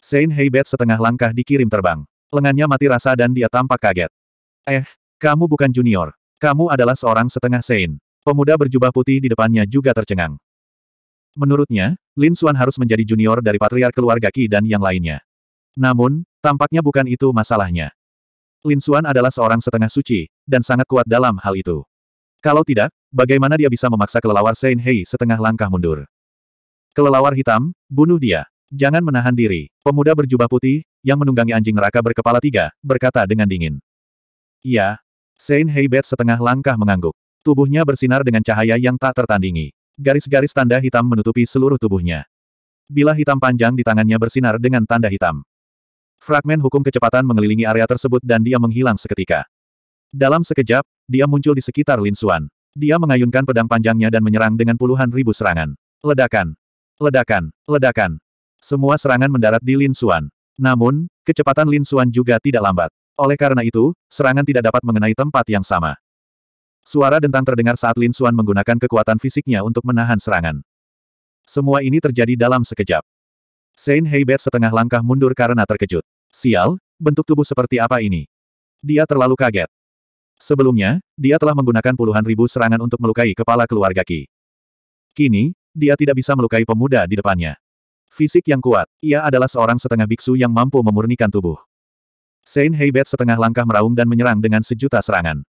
Sein Heibet setengah langkah dikirim terbang. Lengannya mati rasa dan dia tampak kaget. Eh, kamu bukan junior. Kamu adalah seorang setengah Sein. Pemuda berjubah putih di depannya juga tercengang. Menurutnya, Lin Xuan harus menjadi junior dari patriar keluarga Qi dan yang lainnya. Namun, tampaknya bukan itu masalahnya. Lin Xuan adalah seorang setengah suci, dan sangat kuat dalam hal itu. Kalau tidak, bagaimana dia bisa memaksa kelelawar Sein Hei setengah langkah mundur? Kelelawar hitam, bunuh dia. Jangan menahan diri. Pemuda berjubah putih, yang menunggangi anjing neraka berkepala tiga, berkata dengan dingin. Iya, Sein Heibet setengah langkah mengangguk. Tubuhnya bersinar dengan cahaya yang tak tertandingi. Garis-garis tanda hitam menutupi seluruh tubuhnya. Bila hitam panjang di tangannya bersinar dengan tanda hitam. Fragmen hukum kecepatan mengelilingi area tersebut dan dia menghilang seketika. Dalam sekejap, dia muncul di sekitar Lin Xuan. Dia mengayunkan pedang panjangnya dan menyerang dengan puluhan ribu serangan. Ledakan. Ledakan. Ledakan. Semua serangan mendarat di Lin Xuan. Namun, kecepatan Lin Xuan juga tidak lambat. Oleh karena itu, serangan tidak dapat mengenai tempat yang sama. Suara dentang terdengar saat Lin Xuan menggunakan kekuatan fisiknya untuk menahan serangan. Semua ini terjadi dalam sekejap. Saint Heibet setengah langkah mundur karena terkejut. Sial, bentuk tubuh seperti apa ini? Dia terlalu kaget. Sebelumnya, dia telah menggunakan puluhan ribu serangan untuk melukai kepala keluarga Qi. Kini, dia tidak bisa melukai pemuda di depannya. Fisik yang kuat, ia adalah seorang setengah biksu yang mampu memurnikan tubuh. Saint Heibet setengah langkah meraung dan menyerang dengan sejuta serangan.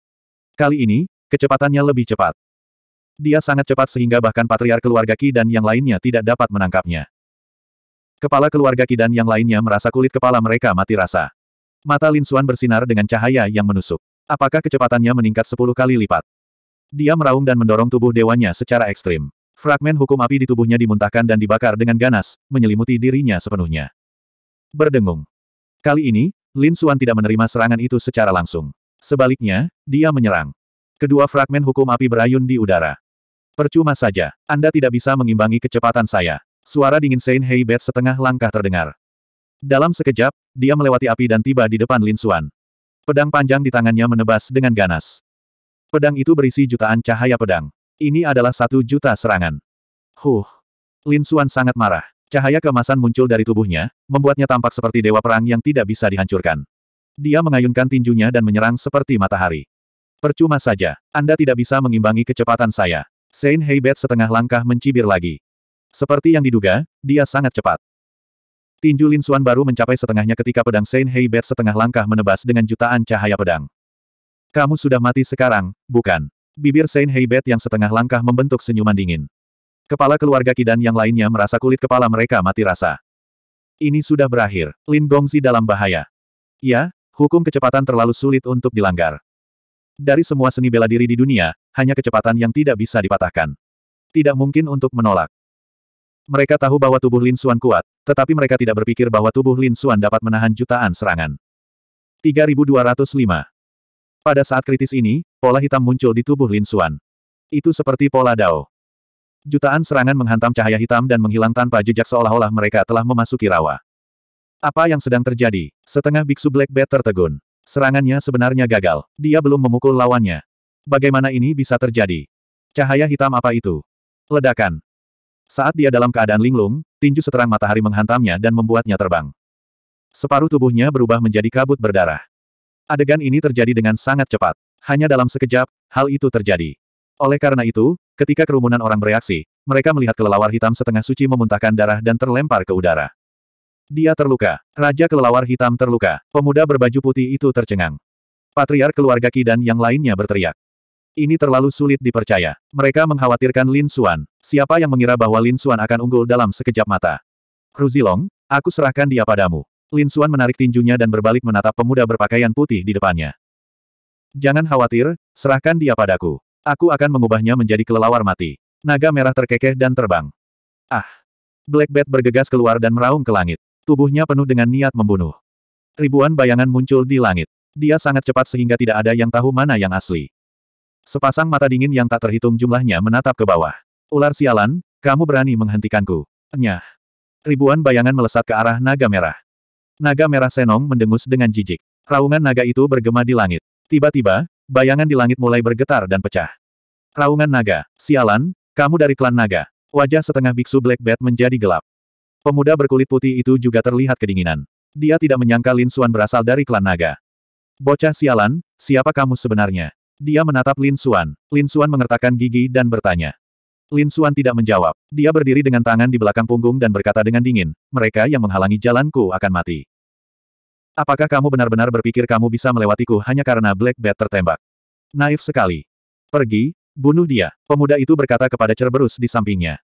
Kali ini, kecepatannya lebih cepat. Dia sangat cepat sehingga bahkan patriar keluarga Ki dan yang lainnya tidak dapat menangkapnya. Kepala keluarga Ki dan yang lainnya merasa kulit kepala mereka mati rasa. Mata Lin Xuan bersinar dengan cahaya yang menusuk. Apakah kecepatannya meningkat sepuluh kali lipat? Dia meraung dan mendorong tubuh dewanya secara ekstrim. Fragmen hukum api di tubuhnya dimuntahkan dan dibakar dengan ganas, menyelimuti dirinya sepenuhnya. Berdengung. Kali ini, Lin Suan tidak menerima serangan itu secara langsung. Sebaliknya, dia menyerang. Kedua fragmen hukum api berayun di udara. Percuma saja, Anda tidak bisa mengimbangi kecepatan saya. Suara dingin Saint Bet setengah langkah terdengar. Dalam sekejap, dia melewati api dan tiba di depan Lin Suan. Pedang panjang di tangannya menebas dengan ganas. Pedang itu berisi jutaan cahaya pedang. Ini adalah satu juta serangan. Huh. Lin Suan sangat marah. Cahaya kemasan muncul dari tubuhnya, membuatnya tampak seperti dewa perang yang tidak bisa dihancurkan. Dia mengayunkan tinjunya dan menyerang seperti matahari. Percuma saja, Anda tidak bisa mengimbangi kecepatan saya. Saint Heibet setengah langkah mencibir lagi. Seperti yang diduga, dia sangat cepat. Tinju Lin Suan baru mencapai setengahnya ketika pedang Saint Heibet setengah langkah menebas dengan jutaan cahaya pedang. Kamu sudah mati sekarang, bukan? Bibir Saint Heibet yang setengah langkah membentuk senyuman dingin. Kepala keluarga Kidan yang lainnya merasa kulit kepala mereka mati rasa. Ini sudah berakhir. Lin Gongzi dalam bahaya. Ya, hukum kecepatan terlalu sulit untuk dilanggar. Dari semua seni bela diri di dunia, hanya kecepatan yang tidak bisa dipatahkan. Tidak mungkin untuk menolak. Mereka tahu bahwa tubuh Lin Xuan kuat, tetapi mereka tidak berpikir bahwa tubuh Lin Xuan dapat menahan jutaan serangan. 3205 pada saat kritis ini, pola hitam muncul di tubuh Lin Xuan. Itu seperti pola Dao. Jutaan serangan menghantam cahaya hitam dan menghilang tanpa jejak seolah-olah mereka telah memasuki rawa. Apa yang sedang terjadi? Setengah biksu Black Bat tertegun. Serangannya sebenarnya gagal. Dia belum memukul lawannya. Bagaimana ini bisa terjadi? Cahaya hitam apa itu? Ledakan. Saat dia dalam keadaan linglung, tinju seterang matahari menghantamnya dan membuatnya terbang. Separuh tubuhnya berubah menjadi kabut berdarah. Adegan ini terjadi dengan sangat cepat. Hanya dalam sekejap, hal itu terjadi. Oleh karena itu, ketika kerumunan orang bereaksi, mereka melihat kelelawar hitam setengah suci memuntahkan darah dan terlempar ke udara. Dia terluka. Raja kelelawar hitam terluka. Pemuda berbaju putih itu tercengang. Patriar keluarga Qi dan yang lainnya berteriak. Ini terlalu sulit dipercaya. Mereka mengkhawatirkan Lin Xuan. Siapa yang mengira bahwa Lin Xuan akan unggul dalam sekejap mata? Ruzilong, aku serahkan dia padamu. Lin Xuan menarik tinjunya dan berbalik menatap pemuda berpakaian putih di depannya. Jangan khawatir, serahkan dia padaku. Aku akan mengubahnya menjadi kelelawar mati. Naga merah terkekeh dan terbang. Ah! Black Bat bergegas keluar dan meraung ke langit. Tubuhnya penuh dengan niat membunuh. Ribuan bayangan muncul di langit. Dia sangat cepat sehingga tidak ada yang tahu mana yang asli. Sepasang mata dingin yang tak terhitung jumlahnya menatap ke bawah. Ular sialan, kamu berani menghentikanku. Nyah! Ribuan bayangan melesat ke arah naga merah. Naga merah Senong mendengus dengan jijik. Raungan naga itu bergema di langit. Tiba-tiba, bayangan di langit mulai bergetar dan pecah. Raungan naga, sialan, kamu dari klan naga. Wajah setengah biksu Black Bat menjadi gelap. Pemuda berkulit putih itu juga terlihat kedinginan. Dia tidak menyangka Lin Suan berasal dari klan naga. Bocah sialan, siapa kamu sebenarnya? Dia menatap Lin Suan. Lin Suan mengertakkan gigi dan bertanya. Lin Suan tidak menjawab. Dia berdiri dengan tangan di belakang punggung dan berkata dengan dingin, mereka yang menghalangi jalanku akan mati. Apakah kamu benar-benar berpikir kamu bisa melewatiku hanya karena Black Bat tertembak? Naif sekali. Pergi, bunuh dia. Pemuda itu berkata kepada Cerberus di sampingnya.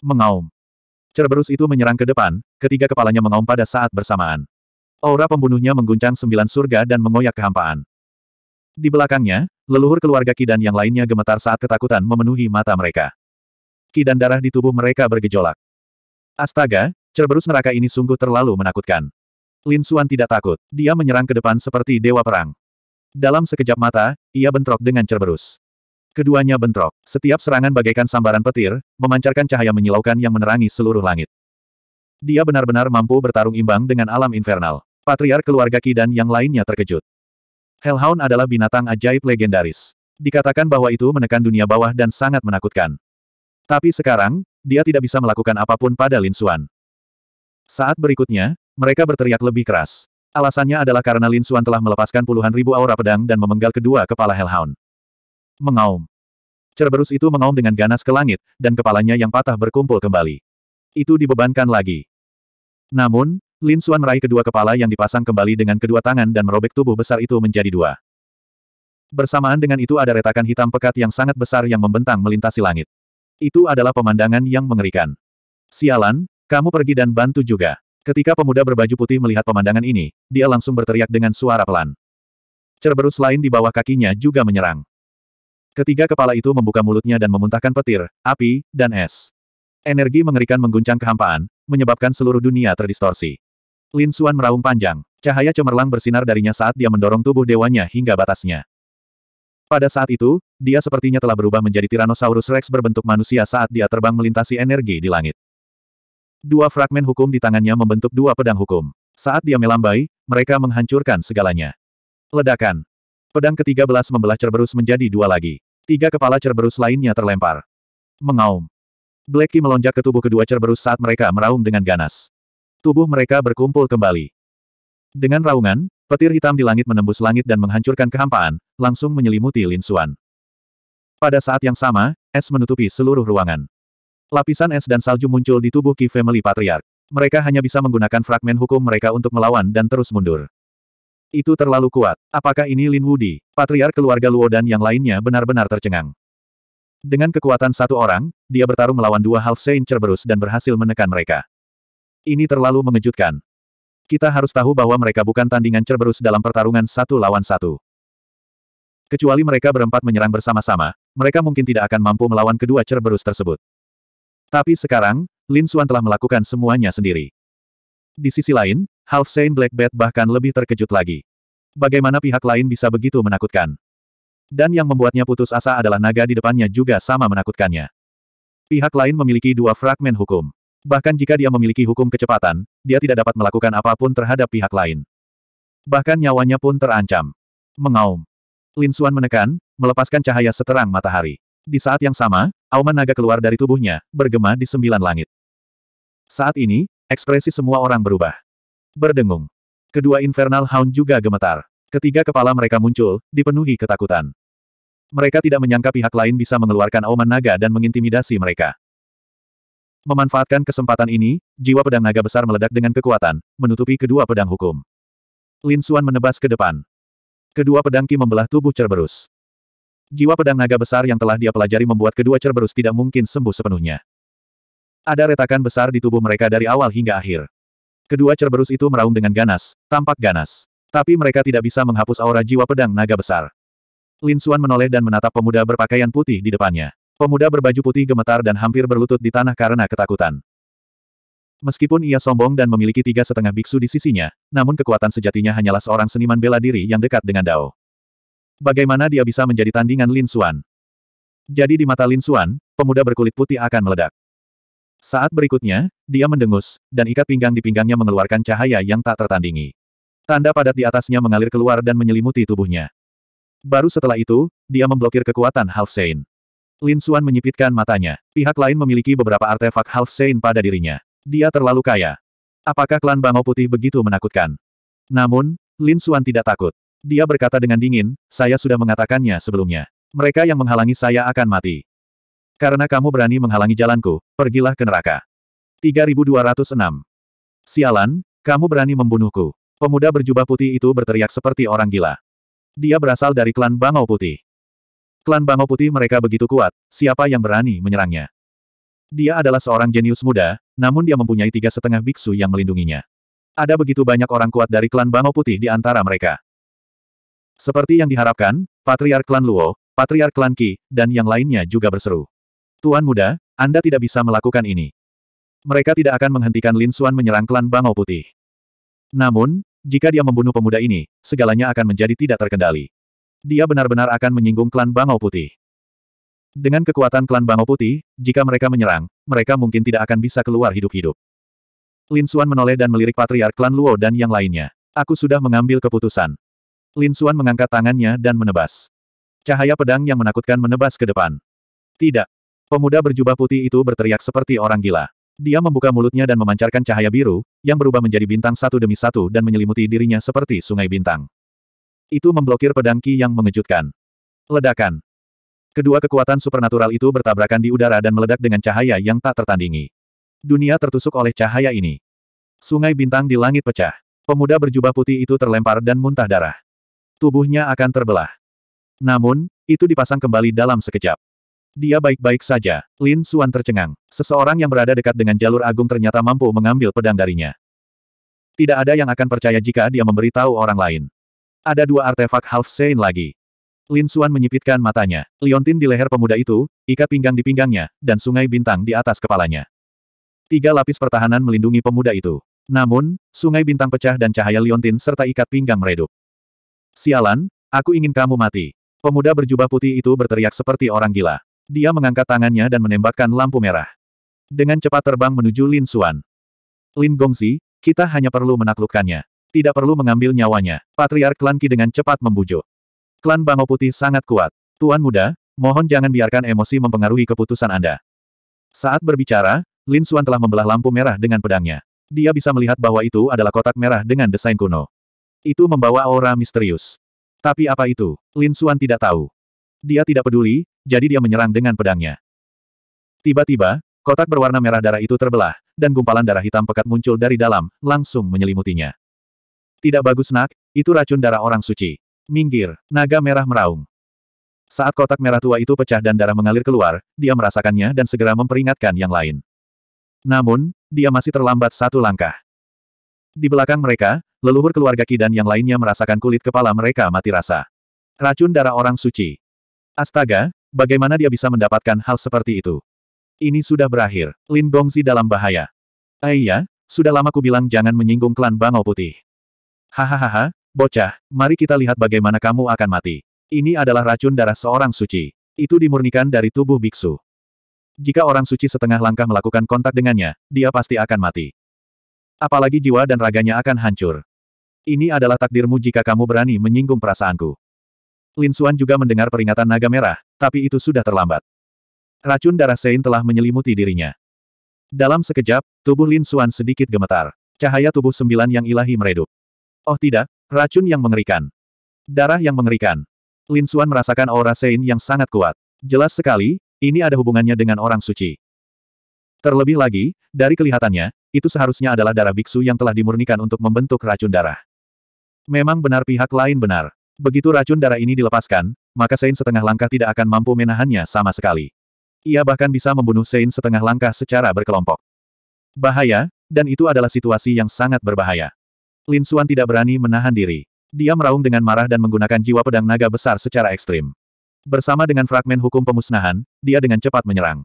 Mengaum. Cerberus itu menyerang ke depan, ketiga kepalanya mengaum pada saat bersamaan. Aura pembunuhnya mengguncang sembilan surga dan mengoyak kehampaan. Di belakangnya, leluhur keluarga Kidan yang lainnya gemetar saat ketakutan memenuhi mata mereka. Kidan darah di tubuh mereka bergejolak. Astaga, Cerberus neraka ini sungguh terlalu menakutkan. Lin Suan tidak takut. Dia menyerang ke depan seperti dewa perang. Dalam sekejap mata, ia bentrok dengan Cerberus. Keduanya bentrok. Setiap serangan bagaikan sambaran petir, memancarkan cahaya menyilaukan yang menerangi seluruh langit. Dia benar-benar mampu bertarung imbang dengan alam infernal. Patriar keluarga Ki dan yang lainnya terkejut. Hellhound adalah binatang ajaib legendaris. Dikatakan bahwa itu menekan dunia bawah dan sangat menakutkan. Tapi sekarang, dia tidak bisa melakukan apapun pada Lin Suan. Saat berikutnya, mereka berteriak lebih keras. Alasannya adalah karena Lin Xuan telah melepaskan puluhan ribu aura pedang dan memenggal kedua kepala Hellhound. Mengaum. Cerberus itu mengaum dengan ganas ke langit, dan kepalanya yang patah berkumpul kembali. Itu dibebankan lagi. Namun, Lin Xuan meraih kedua kepala yang dipasang kembali dengan kedua tangan dan merobek tubuh besar itu menjadi dua. Bersamaan dengan itu ada retakan hitam pekat yang sangat besar yang membentang melintasi langit. Itu adalah pemandangan yang mengerikan. Sialan, kamu pergi dan bantu juga. Ketika pemuda berbaju putih melihat pemandangan ini, dia langsung berteriak dengan suara pelan. Cerberus lain di bawah kakinya juga menyerang. Ketiga kepala itu membuka mulutnya dan memuntahkan petir, api, dan es. Energi mengerikan mengguncang kehampaan, menyebabkan seluruh dunia terdistorsi. Lin Xuan meraung panjang, cahaya cemerlang bersinar darinya saat dia mendorong tubuh dewanya hingga batasnya. Pada saat itu, dia sepertinya telah berubah menjadi Tyrannosaurus Rex berbentuk manusia saat dia terbang melintasi energi di langit. Dua fragmen hukum di tangannya membentuk dua pedang hukum. Saat dia melambai, mereka menghancurkan segalanya. Ledakan. Pedang ke-13 membelah Cerberus menjadi dua lagi. Tiga kepala Cerberus lainnya terlempar. Mengaum. Blacky melonjak ke tubuh kedua Cerberus saat mereka meraung dengan ganas. Tubuh mereka berkumpul kembali. Dengan raungan, petir hitam di langit menembus langit dan menghancurkan kehampaan, langsung menyelimuti Lin Xuan. Pada saat yang sama, es menutupi seluruh ruangan. Lapisan es dan salju muncul di tubuh Ki Family Patriarch. Mereka hanya bisa menggunakan fragmen hukum mereka untuk melawan dan terus mundur. Itu terlalu kuat. Apakah ini Lin Wudi, Patriark keluarga Luo dan yang lainnya benar-benar tercengang. Dengan kekuatan satu orang, dia bertarung melawan dua half Saint Cerberus dan berhasil menekan mereka. Ini terlalu mengejutkan. Kita harus tahu bahwa mereka bukan tandingan Cerberus dalam pertarungan satu lawan satu. Kecuali mereka berempat menyerang bersama-sama, mereka mungkin tidak akan mampu melawan kedua Cerberus tersebut. Tapi sekarang, Lin Xuan telah melakukan semuanya sendiri. Di sisi lain, Half Saint Black Bat bahkan lebih terkejut lagi. Bagaimana pihak lain bisa begitu menakutkan? Dan yang membuatnya putus asa adalah naga di depannya juga sama menakutkannya. Pihak lain memiliki dua fragmen hukum. Bahkan jika dia memiliki hukum kecepatan, dia tidak dapat melakukan apapun terhadap pihak lain. Bahkan nyawanya pun terancam. Mengaum. Lin Xuan menekan, melepaskan cahaya seterang matahari. Di saat yang sama, auman naga keluar dari tubuhnya, bergema di sembilan langit. Saat ini, ekspresi semua orang berubah. Berdengung. Kedua Infernal Hound juga gemetar. Ketiga kepala mereka muncul, dipenuhi ketakutan. Mereka tidak menyangka pihak lain bisa mengeluarkan auman naga dan mengintimidasi mereka. Memanfaatkan kesempatan ini, jiwa pedang naga besar meledak dengan kekuatan, menutupi kedua pedang hukum. Lin Suan menebas ke depan. Kedua pedang Ki membelah tubuh Cerberus. Jiwa pedang naga besar yang telah dia pelajari membuat kedua Cerberus tidak mungkin sembuh sepenuhnya. Ada retakan besar di tubuh mereka dari awal hingga akhir. Kedua Cerberus itu meraung dengan ganas, tampak ganas. Tapi mereka tidak bisa menghapus aura jiwa pedang naga besar. Lin Xuan menoleh dan menatap pemuda berpakaian putih di depannya. Pemuda berbaju putih gemetar dan hampir berlutut di tanah karena ketakutan. Meskipun ia sombong dan memiliki tiga setengah biksu di sisinya, namun kekuatan sejatinya hanyalah seorang seniman bela diri yang dekat dengan Dao. Bagaimana dia bisa menjadi tandingan Lin Xuan? Jadi di mata Lin Xuan, pemuda berkulit putih akan meledak. Saat berikutnya, dia mendengus, dan ikat pinggang di pinggangnya mengeluarkan cahaya yang tak tertandingi. Tanda padat di atasnya mengalir keluar dan menyelimuti tubuhnya. Baru setelah itu, dia memblokir kekuatan Half Sein. Lin Xuan menyipitkan matanya. Pihak lain memiliki beberapa artefak Half Sein pada dirinya. Dia terlalu kaya. Apakah klan Bangau Putih begitu menakutkan? Namun, Lin Xuan tidak takut. Dia berkata dengan dingin, saya sudah mengatakannya sebelumnya. Mereka yang menghalangi saya akan mati. Karena kamu berani menghalangi jalanku, pergilah ke neraka. 3206. Sialan, kamu berani membunuhku. Pemuda berjubah putih itu berteriak seperti orang gila. Dia berasal dari klan Bangau Putih. Klan Bangau Putih mereka begitu kuat, siapa yang berani menyerangnya? Dia adalah seorang jenius muda, namun dia mempunyai tiga setengah biksu yang melindunginya. Ada begitu banyak orang kuat dari klan Bangau Putih di antara mereka. Seperti yang diharapkan, Patriark Klan Luo, Patriark Klan Qi, dan yang lainnya juga berseru. Tuan muda, Anda tidak bisa melakukan ini. Mereka tidak akan menghentikan Lin Xuan menyerang klan Bangau Putih. Namun, jika dia membunuh pemuda ini, segalanya akan menjadi tidak terkendali. Dia benar-benar akan menyinggung klan Bangau Putih. Dengan kekuatan klan Bangau Putih, jika mereka menyerang, mereka mungkin tidak akan bisa keluar hidup-hidup. Lin Xuan menoleh dan melirik patriark klan Luo dan yang lainnya. Aku sudah mengambil keputusan. Lin Suan mengangkat tangannya dan menebas. Cahaya pedang yang menakutkan menebas ke depan. Tidak. Pemuda berjubah putih itu berteriak seperti orang gila. Dia membuka mulutnya dan memancarkan cahaya biru, yang berubah menjadi bintang satu demi satu dan menyelimuti dirinya seperti sungai bintang. Itu memblokir pedang Qi yang mengejutkan. Ledakan. Kedua kekuatan supernatural itu bertabrakan di udara dan meledak dengan cahaya yang tak tertandingi. Dunia tertusuk oleh cahaya ini. Sungai bintang di langit pecah. Pemuda berjubah putih itu terlempar dan muntah darah tubuhnya akan terbelah. Namun, itu dipasang kembali dalam sekejap. Dia baik-baik saja. Lin Suan tercengang. Seseorang yang berada dekat dengan jalur agung ternyata mampu mengambil pedang darinya. Tidak ada yang akan percaya jika dia memberitahu orang lain. Ada dua artefak half sein lagi. Lin Suan menyipitkan matanya. Liontin di leher pemuda itu, ikat pinggang di pinggangnya, dan sungai bintang di atas kepalanya. Tiga lapis pertahanan melindungi pemuda itu. Namun, sungai bintang pecah dan cahaya liontin serta ikat pinggang meredup. Sialan, aku ingin kamu mati. Pemuda berjubah putih itu berteriak seperti orang gila. Dia mengangkat tangannya dan menembakkan lampu merah. Dengan cepat terbang menuju Lin Xuan. Lin Gongzi, kita hanya perlu menaklukkannya. Tidak perlu mengambil nyawanya. Patriark Klan Ki dengan cepat membujuk. Klan Bango Putih sangat kuat. Tuan muda, mohon jangan biarkan emosi mempengaruhi keputusan Anda. Saat berbicara, Lin Xuan telah membelah lampu merah dengan pedangnya. Dia bisa melihat bahwa itu adalah kotak merah dengan desain kuno. Itu membawa aura misterius. Tapi apa itu? Lin Xuan tidak tahu. Dia tidak peduli, jadi dia menyerang dengan pedangnya. Tiba-tiba, kotak berwarna merah darah itu terbelah, dan gumpalan darah hitam pekat muncul dari dalam, langsung menyelimutinya. Tidak bagus nak, itu racun darah orang suci. Minggir, naga merah meraung. Saat kotak merah tua itu pecah dan darah mengalir keluar, dia merasakannya dan segera memperingatkan yang lain. Namun, dia masih terlambat satu langkah. Di belakang mereka, leluhur keluarga Kidan yang lainnya merasakan kulit kepala mereka mati rasa. Racun darah orang suci. Astaga, bagaimana dia bisa mendapatkan hal seperti itu? Ini sudah berakhir. Lin Gongzi dalam bahaya. Ayah, eh sudah lama ku bilang jangan menyinggung klan Bangau Putih. Hahaha, bocah, mari kita lihat bagaimana kamu akan mati. Ini adalah racun darah seorang suci. Itu dimurnikan dari tubuh biksu. Jika orang suci setengah langkah melakukan kontak dengannya, dia pasti akan mati. Apalagi jiwa dan raganya akan hancur. Ini adalah takdirmu jika kamu berani menyinggung perasaanku. Lin Xuan juga mendengar peringatan naga merah, tapi itu sudah terlambat. Racun darah Sein telah menyelimuti dirinya. Dalam sekejap, tubuh Lin Xuan sedikit gemetar. Cahaya tubuh sembilan yang ilahi meredup. Oh tidak, racun yang mengerikan. Darah yang mengerikan. Lin Xuan merasakan aura Sein yang sangat kuat. Jelas sekali, ini ada hubungannya dengan orang suci. Terlebih lagi, dari kelihatannya, itu seharusnya adalah darah biksu yang telah dimurnikan untuk membentuk racun darah. Memang benar pihak lain benar. Begitu racun darah ini dilepaskan, maka Sein setengah langkah tidak akan mampu menahannya sama sekali. Ia bahkan bisa membunuh Sein setengah langkah secara berkelompok. Bahaya, dan itu adalah situasi yang sangat berbahaya. Lin Suan tidak berani menahan diri. Dia meraung dengan marah dan menggunakan jiwa pedang naga besar secara ekstrim. Bersama dengan fragmen hukum pemusnahan, dia dengan cepat menyerang.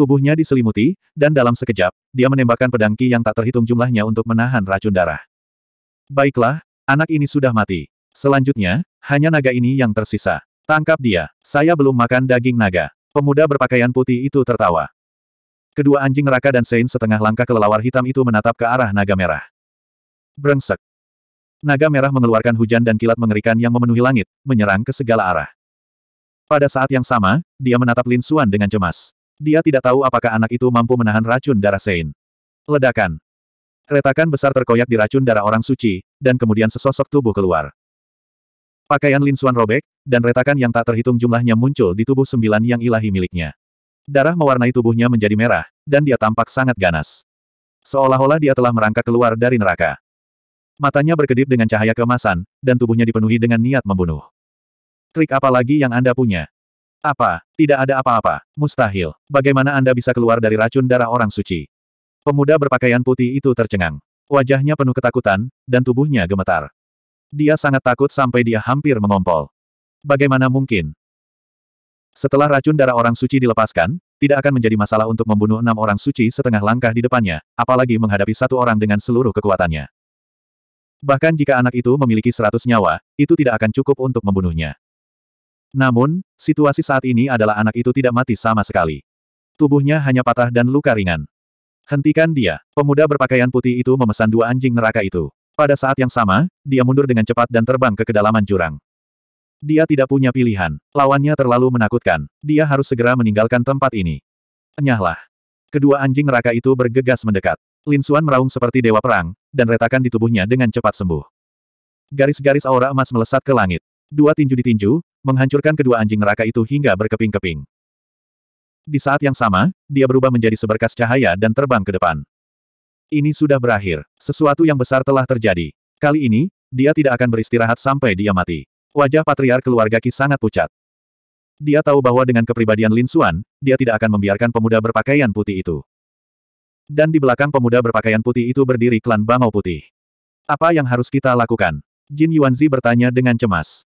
Tubuhnya diselimuti, dan dalam sekejap, dia menembakkan pedang Ki yang tak terhitung jumlahnya untuk menahan racun darah. Baiklah, anak ini sudah mati. Selanjutnya, hanya naga ini yang tersisa. Tangkap dia. Saya belum makan daging naga. Pemuda berpakaian putih itu tertawa. Kedua anjing neraka dan Sein setengah langkah kelelawar hitam itu menatap ke arah naga merah. Brengsek. Naga merah mengeluarkan hujan dan kilat mengerikan yang memenuhi langit, menyerang ke segala arah. Pada saat yang sama, dia menatap Lin Suan dengan cemas. Dia tidak tahu apakah anak itu mampu menahan racun darah Sein. Ledakan. Retakan besar terkoyak di racun darah orang suci, dan kemudian sesosok tubuh keluar. Pakaian Lin Xuan robek, dan retakan yang tak terhitung jumlahnya muncul di tubuh sembilan yang ilahi miliknya. Darah mewarnai tubuhnya menjadi merah, dan dia tampak sangat ganas. Seolah-olah dia telah merangkak keluar dari neraka. Matanya berkedip dengan cahaya kemasan, dan tubuhnya dipenuhi dengan niat membunuh. Trik apa lagi yang Anda punya? Apa? Tidak ada apa-apa. Mustahil. Bagaimana Anda bisa keluar dari racun darah orang suci? Pemuda berpakaian putih itu tercengang. Wajahnya penuh ketakutan, dan tubuhnya gemetar. Dia sangat takut sampai dia hampir mengompol. Bagaimana mungkin? Setelah racun darah orang suci dilepaskan, tidak akan menjadi masalah untuk membunuh enam orang suci setengah langkah di depannya, apalagi menghadapi satu orang dengan seluruh kekuatannya. Bahkan jika anak itu memiliki seratus nyawa, itu tidak akan cukup untuk membunuhnya. Namun, situasi saat ini adalah anak itu tidak mati sama sekali. Tubuhnya hanya patah dan luka ringan. Hentikan dia. Pemuda berpakaian putih itu memesan dua anjing neraka itu. Pada saat yang sama, dia mundur dengan cepat dan terbang ke kedalaman jurang. Dia tidak punya pilihan. Lawannya terlalu menakutkan. Dia harus segera meninggalkan tempat ini. Enyahlah. Kedua anjing neraka itu bergegas mendekat. Lin Suan meraung seperti dewa perang, dan retakan di tubuhnya dengan cepat sembuh. Garis-garis aura emas melesat ke langit. Dua tinju ditinju, menghancurkan kedua anjing neraka itu hingga berkeping-keping. Di saat yang sama, dia berubah menjadi seberkas cahaya dan terbang ke depan. Ini sudah berakhir. Sesuatu yang besar telah terjadi. Kali ini, dia tidak akan beristirahat sampai dia mati. Wajah patriar keluarga Ki sangat pucat. Dia tahu bahwa dengan kepribadian Lin Xuan, dia tidak akan membiarkan pemuda berpakaian putih itu. Dan di belakang pemuda berpakaian putih itu berdiri klan Bangau Putih. Apa yang harus kita lakukan? Jin Yuanzi bertanya dengan cemas.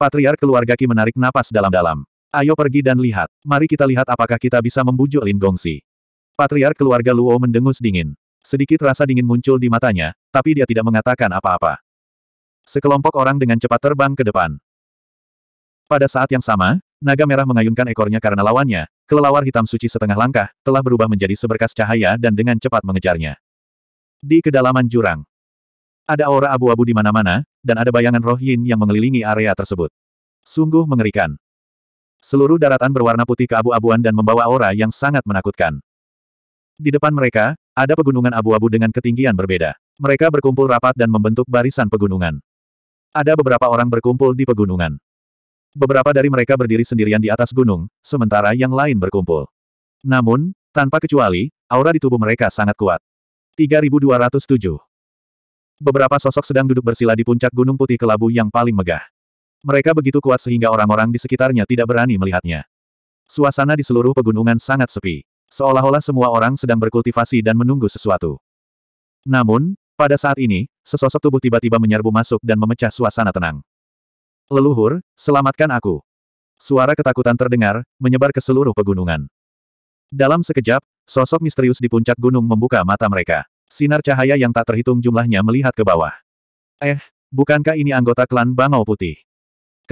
Patriar keluarga Ki menarik napas dalam-dalam. Ayo pergi dan lihat. Mari kita lihat apakah kita bisa membujuk Lin Gongsi. Patriark keluarga Luo mendengus dingin. Sedikit rasa dingin muncul di matanya, tapi dia tidak mengatakan apa-apa. Sekelompok orang dengan cepat terbang ke depan. Pada saat yang sama, naga merah mengayunkan ekornya karena lawannya, kelelawar hitam suci setengah langkah, telah berubah menjadi seberkas cahaya dan dengan cepat mengejarnya. Di kedalaman jurang. Ada aura abu-abu di mana-mana, dan ada bayangan roh yin yang mengelilingi area tersebut. Sungguh mengerikan. Seluruh daratan berwarna putih keabu-abuan dan membawa aura yang sangat menakutkan. Di depan mereka, ada pegunungan abu-abu dengan ketinggian berbeda. Mereka berkumpul rapat dan membentuk barisan pegunungan. Ada beberapa orang berkumpul di pegunungan. Beberapa dari mereka berdiri sendirian di atas gunung, sementara yang lain berkumpul. Namun, tanpa kecuali, aura di tubuh mereka sangat kuat. 3207 Beberapa sosok sedang duduk bersila di puncak gunung putih kelabu yang paling megah. Mereka begitu kuat sehingga orang-orang di sekitarnya tidak berani melihatnya. Suasana di seluruh pegunungan sangat sepi. Seolah-olah semua orang sedang berkultivasi dan menunggu sesuatu. Namun, pada saat ini, sesosok tubuh tiba-tiba menyerbu masuk dan memecah suasana tenang. Leluhur, selamatkan aku. Suara ketakutan terdengar, menyebar ke seluruh pegunungan. Dalam sekejap, sosok misterius di puncak gunung membuka mata mereka. Sinar cahaya yang tak terhitung jumlahnya melihat ke bawah. Eh, bukankah ini anggota klan Bangau Putih?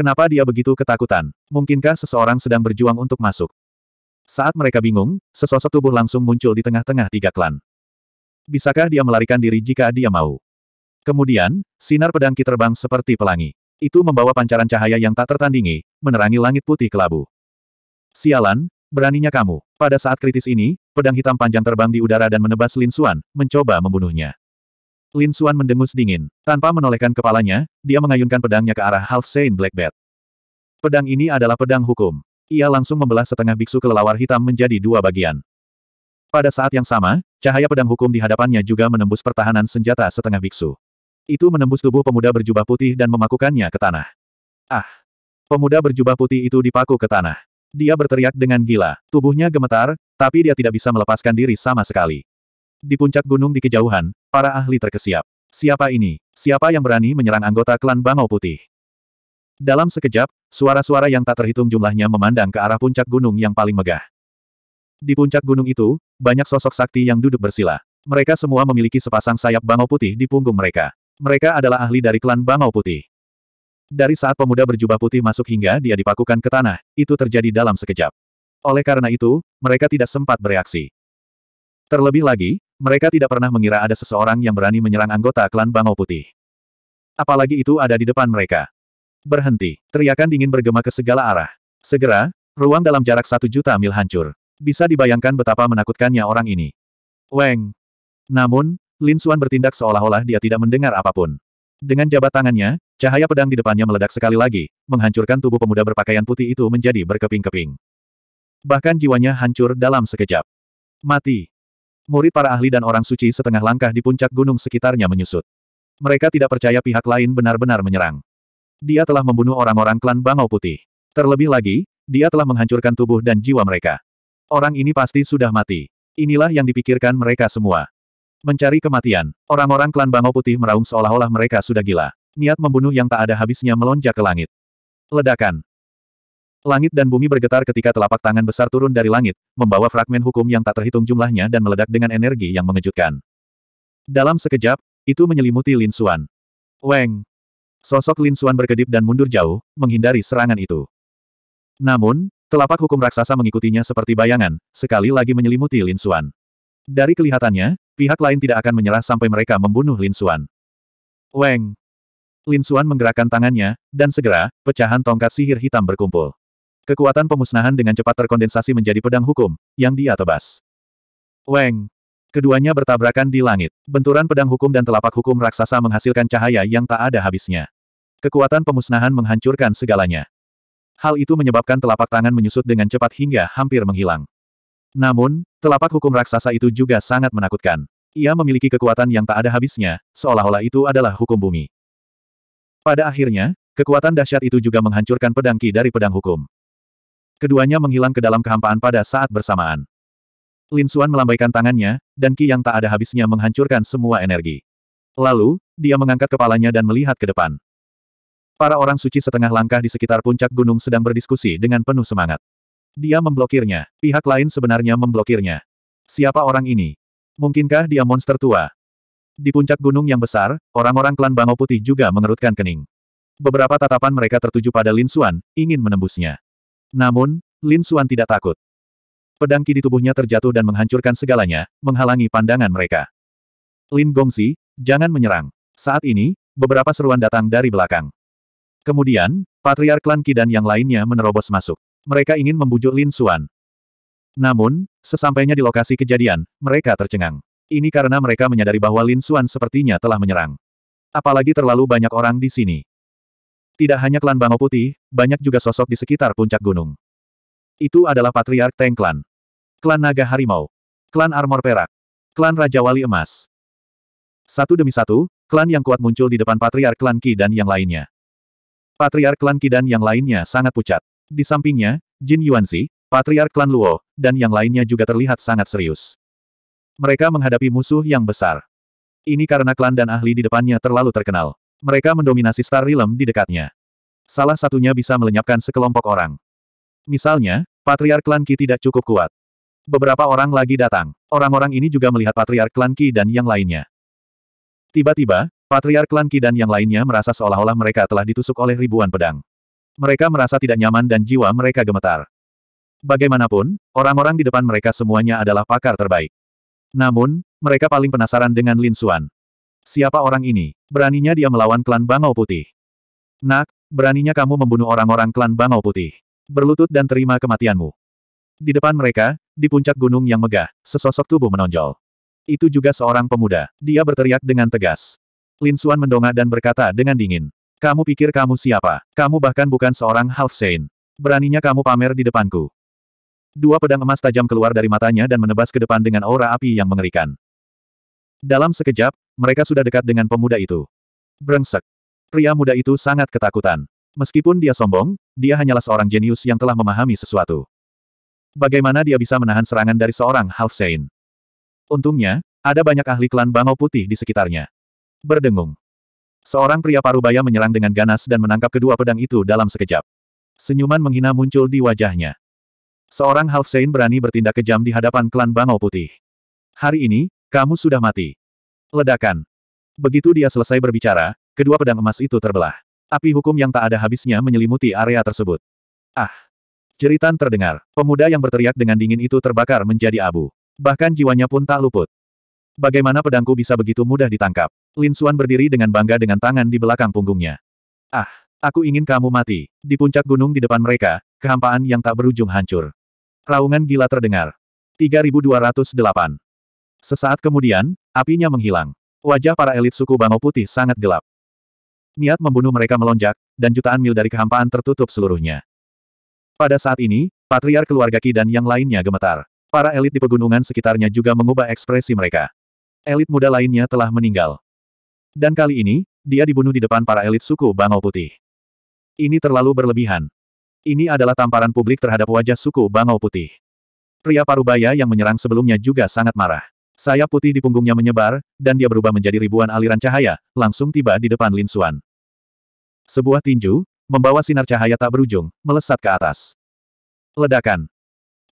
Kenapa dia begitu ketakutan? Mungkinkah seseorang sedang berjuang untuk masuk? Saat mereka bingung, sesosok tubuh langsung muncul di tengah-tengah tiga klan. Bisakah dia melarikan diri jika dia mau? Kemudian, sinar pedang Ki terbang seperti pelangi. Itu membawa pancaran cahaya yang tak tertandingi, menerangi langit putih kelabu. Sialan, beraninya kamu. Pada saat kritis ini, pedang hitam panjang terbang di udara dan menebas Lin Xuan, mencoba membunuhnya. Lin Xuan mendengus dingin. Tanpa menolehkan kepalanya, dia mengayunkan pedangnya ke arah Half Saint Black Bat. Pedang ini adalah pedang hukum. Ia langsung membelah setengah biksu kelelawar hitam menjadi dua bagian. Pada saat yang sama, cahaya pedang hukum di hadapannya juga menembus pertahanan senjata setengah biksu. Itu menembus tubuh pemuda berjubah putih dan memakukannya ke tanah. Ah! Pemuda berjubah putih itu dipaku ke tanah. Dia berteriak dengan gila, tubuhnya gemetar, tapi dia tidak bisa melepaskan diri sama sekali. Di puncak gunung di kejauhan, para ahli terkesiap. Siapa ini? Siapa yang berani menyerang anggota klan Bangau Putih? Dalam sekejap, suara-suara yang tak terhitung jumlahnya memandang ke arah puncak gunung yang paling megah. Di puncak gunung itu, banyak sosok sakti yang duduk bersila. Mereka semua memiliki sepasang sayap bangau putih di punggung mereka. Mereka adalah ahli dari klan bangau putih. Dari saat pemuda berjubah putih masuk hingga dia dipakukan ke tanah, itu terjadi dalam sekejap. Oleh karena itu, mereka tidak sempat bereaksi. Terlebih lagi, mereka tidak pernah mengira ada seseorang yang berani menyerang anggota klan Bangau Putih. Apalagi itu ada di depan mereka. Berhenti. Teriakan dingin bergema ke segala arah. Segera, ruang dalam jarak satu juta mil hancur. Bisa dibayangkan betapa menakutkannya orang ini. Weng. Namun, Lin Xuan bertindak seolah-olah dia tidak mendengar apapun. Dengan jabat tangannya, cahaya pedang di depannya meledak sekali lagi, menghancurkan tubuh pemuda berpakaian putih itu menjadi berkeping-keping. Bahkan jiwanya hancur dalam sekejap. Mati. Murid para ahli dan orang suci setengah langkah di puncak gunung sekitarnya menyusut. Mereka tidak percaya pihak lain benar-benar menyerang. Dia telah membunuh orang-orang klan Bangau Putih. Terlebih lagi, dia telah menghancurkan tubuh dan jiwa mereka. Orang ini pasti sudah mati. Inilah yang dipikirkan mereka semua. Mencari kematian, orang-orang klan Bangau Putih meraung seolah-olah mereka sudah gila. Niat membunuh yang tak ada habisnya melonjak ke langit. Ledakan, Langit dan bumi bergetar ketika telapak tangan besar turun dari langit, membawa fragmen hukum yang tak terhitung jumlahnya dan meledak dengan energi yang mengejutkan. Dalam sekejap, itu menyelimuti Lin Xuan. Weng! Sosok Lin Xuan berkedip dan mundur jauh, menghindari serangan itu. Namun, telapak hukum raksasa mengikutinya seperti bayangan, sekali lagi menyelimuti Lin Xuan. Dari kelihatannya, pihak lain tidak akan menyerah sampai mereka membunuh Lin Xuan. Weng! Lin Xuan menggerakkan tangannya, dan segera, pecahan tongkat sihir hitam berkumpul. Kekuatan pemusnahan dengan cepat terkondensasi menjadi pedang hukum, yang dia tebas. Weng! Keduanya bertabrakan di langit. Benturan pedang hukum dan telapak hukum raksasa menghasilkan cahaya yang tak ada habisnya. Kekuatan pemusnahan menghancurkan segalanya. Hal itu menyebabkan telapak tangan menyusut dengan cepat hingga hampir menghilang. Namun, telapak hukum raksasa itu juga sangat menakutkan. Ia memiliki kekuatan yang tak ada habisnya, seolah-olah itu adalah hukum bumi. Pada akhirnya, kekuatan dahsyat itu juga menghancurkan pedang ki dari pedang hukum. Keduanya menghilang ke dalam kehampaan pada saat bersamaan. Lin Xuan melambaikan tangannya, dan Qi yang tak ada habisnya menghancurkan semua energi. Lalu, dia mengangkat kepalanya dan melihat ke depan. Para orang suci setengah langkah di sekitar puncak gunung sedang berdiskusi dengan penuh semangat. Dia memblokirnya, pihak lain sebenarnya memblokirnya. Siapa orang ini? Mungkinkah dia monster tua? Di puncak gunung yang besar, orang-orang klan Bangau Putih juga mengerutkan kening. Beberapa tatapan mereka tertuju pada Lin Xuan, ingin menembusnya. Namun, Lin Suan tidak takut. Pedang ki di tubuhnya terjatuh dan menghancurkan segalanya, menghalangi pandangan mereka. Lin Gongzi, jangan menyerang. Saat ini, beberapa seruan datang dari belakang. Kemudian, Patriark Klan Ki dan yang lainnya menerobos masuk. Mereka ingin membujuk Lin Suan. Namun, sesampainya di lokasi kejadian, mereka tercengang. Ini karena mereka menyadari bahwa Lin Suan sepertinya telah menyerang. Apalagi terlalu banyak orang di sini. Tidak hanya klan Bango Putih, banyak juga sosok di sekitar puncak gunung. Itu adalah Patriark Teng Klan. Klan Naga Harimau. Klan Armor Perak. Klan Raja Wali Emas. Satu demi satu, klan yang kuat muncul di depan Patriark Klan Ki dan yang lainnya. Patriark Klan Ki dan yang lainnya sangat pucat. Di sampingnya, Jin Yuanzi, Patriark Klan Luo, dan yang lainnya juga terlihat sangat serius. Mereka menghadapi musuh yang besar. Ini karena klan dan ahli di depannya terlalu terkenal. Mereka mendominasi Star Realm di dekatnya. Salah satunya bisa melenyapkan sekelompok orang. Misalnya, Patriark Klan Ki tidak cukup kuat. Beberapa orang lagi datang. Orang-orang ini juga melihat Patriark Klan Ki dan yang lainnya. Tiba-tiba, Patriark Klan Ki dan yang lainnya merasa seolah-olah mereka telah ditusuk oleh ribuan pedang. Mereka merasa tidak nyaman dan jiwa mereka gemetar. Bagaimanapun, orang-orang di depan mereka semuanya adalah pakar terbaik. Namun, mereka paling penasaran dengan Lin Xuan. Siapa orang ini? Beraninya dia melawan klan Bangau Putih. Nak, beraninya kamu membunuh orang-orang klan Bangau Putih. Berlutut dan terima kematianmu. Di depan mereka, di puncak gunung yang megah, sesosok tubuh menonjol. Itu juga seorang pemuda. Dia berteriak dengan tegas. Lin Suan mendongak dan berkata dengan dingin. Kamu pikir kamu siapa? Kamu bahkan bukan seorang half saint. Beraninya kamu pamer di depanku. Dua pedang emas tajam keluar dari matanya dan menebas ke depan dengan aura api yang mengerikan. Dalam sekejap, mereka sudah dekat dengan pemuda itu. Brengsek. Pria muda itu sangat ketakutan. Meskipun dia sombong, dia hanyalah seorang jenius yang telah memahami sesuatu. Bagaimana dia bisa menahan serangan dari seorang Halfsein? Untungnya, ada banyak ahli klan Bangau Putih di sekitarnya. Berdengung. Seorang pria parubaya menyerang dengan ganas dan menangkap kedua pedang itu dalam sekejap. Senyuman menghina muncul di wajahnya. Seorang Halfsein berani bertindak kejam di hadapan klan Bangau Putih. Hari ini, kamu sudah mati. Ledakan. Begitu dia selesai berbicara, kedua pedang emas itu terbelah. Api hukum yang tak ada habisnya menyelimuti area tersebut. Ah! Jeritan terdengar. Pemuda yang berteriak dengan dingin itu terbakar menjadi abu. Bahkan jiwanya pun tak luput. Bagaimana pedangku bisa begitu mudah ditangkap? Lin Suan berdiri dengan bangga dengan tangan di belakang punggungnya. Ah! Aku ingin kamu mati. Di puncak gunung di depan mereka, kehampaan yang tak berujung hancur. Raungan gila terdengar. 3208 Sesaat kemudian, apinya menghilang. Wajah para elit suku bangau Putih sangat gelap. Niat membunuh mereka melonjak, dan jutaan mil dari kehampaan tertutup seluruhnya. Pada saat ini, patriar keluarga Ki dan yang lainnya gemetar. Para elit di pegunungan sekitarnya juga mengubah ekspresi mereka. Elit muda lainnya telah meninggal. Dan kali ini, dia dibunuh di depan para elit suku Bangau Putih. Ini terlalu berlebihan. Ini adalah tamparan publik terhadap wajah suku Bangau Putih. Pria parubaya yang menyerang sebelumnya juga sangat marah. Sayap putih di punggungnya menyebar, dan dia berubah menjadi ribuan aliran cahaya, langsung tiba di depan Lin Xuan. Sebuah tinju, membawa sinar cahaya tak berujung, melesat ke atas. Ledakan.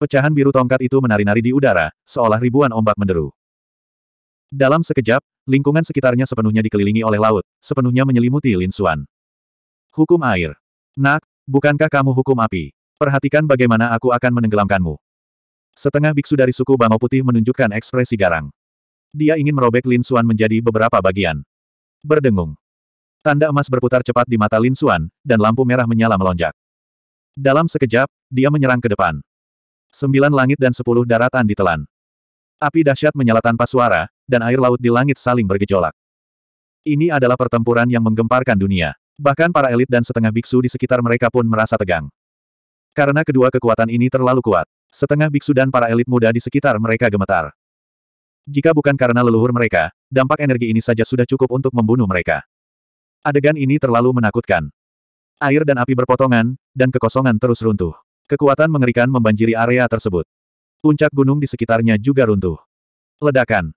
Pecahan biru tongkat itu menari-nari di udara, seolah ribuan ombak menderu. Dalam sekejap, lingkungan sekitarnya sepenuhnya dikelilingi oleh laut, sepenuhnya menyelimuti Lin Xuan. Hukum air. Nak, bukankah kamu hukum api? Perhatikan bagaimana aku akan menenggelamkanmu. Setengah biksu dari suku Bango Putih menunjukkan ekspresi garang. Dia ingin merobek Lin Xuan menjadi beberapa bagian. Berdengung. Tanda emas berputar cepat di mata Lin Xuan, dan lampu merah menyala melonjak. Dalam sekejap, dia menyerang ke depan. Sembilan langit dan sepuluh daratan ditelan. Api dahsyat menyala tanpa suara, dan air laut di langit saling bergejolak. Ini adalah pertempuran yang menggemparkan dunia. Bahkan para elit dan setengah biksu di sekitar mereka pun merasa tegang. Karena kedua kekuatan ini terlalu kuat. Setengah biksu dan para elit muda di sekitar mereka gemetar. Jika bukan karena leluhur mereka, dampak energi ini saja sudah cukup untuk membunuh mereka. Adegan ini terlalu menakutkan. Air dan api berpotongan, dan kekosongan terus runtuh. Kekuatan mengerikan membanjiri area tersebut. Puncak gunung di sekitarnya juga runtuh. Ledakan.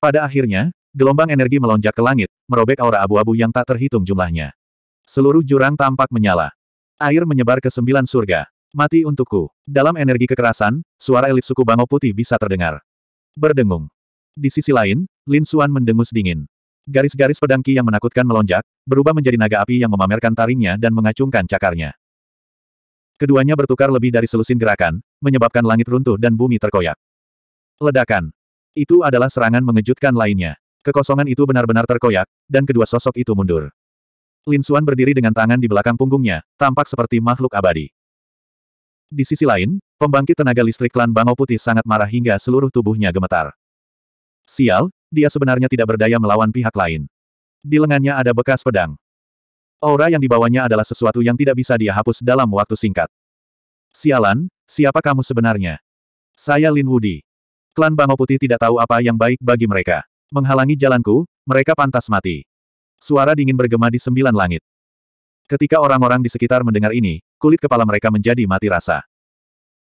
Pada akhirnya, gelombang energi melonjak ke langit, merobek aura abu-abu yang tak terhitung jumlahnya. Seluruh jurang tampak menyala. Air menyebar ke sembilan surga. Mati untukku. Dalam energi kekerasan, suara elit suku Bango Putih bisa terdengar. Berdengung. Di sisi lain, Lin Suan mendengus dingin. Garis-garis pedangki yang menakutkan melonjak, berubah menjadi naga api yang memamerkan taringnya dan mengacungkan cakarnya. Keduanya bertukar lebih dari selusin gerakan, menyebabkan langit runtuh dan bumi terkoyak. Ledakan. Itu adalah serangan mengejutkan lainnya. Kekosongan itu benar-benar terkoyak, dan kedua sosok itu mundur. Lin Suan berdiri dengan tangan di belakang punggungnya, tampak seperti makhluk abadi. Di sisi lain, pembangkit tenaga listrik klan Bangau Putih sangat marah hingga seluruh tubuhnya gemetar. Sial, dia sebenarnya tidak berdaya melawan pihak lain. Di lengannya ada bekas pedang. Aura yang dibawanya adalah sesuatu yang tidak bisa dia hapus dalam waktu singkat. Sialan, siapa kamu sebenarnya? Saya Lin Wudi. Klan Bangau Putih tidak tahu apa yang baik bagi mereka. Menghalangi jalanku, mereka pantas mati. Suara dingin bergema di sembilan langit. Ketika orang-orang di sekitar mendengar ini, kulit kepala mereka menjadi mati rasa.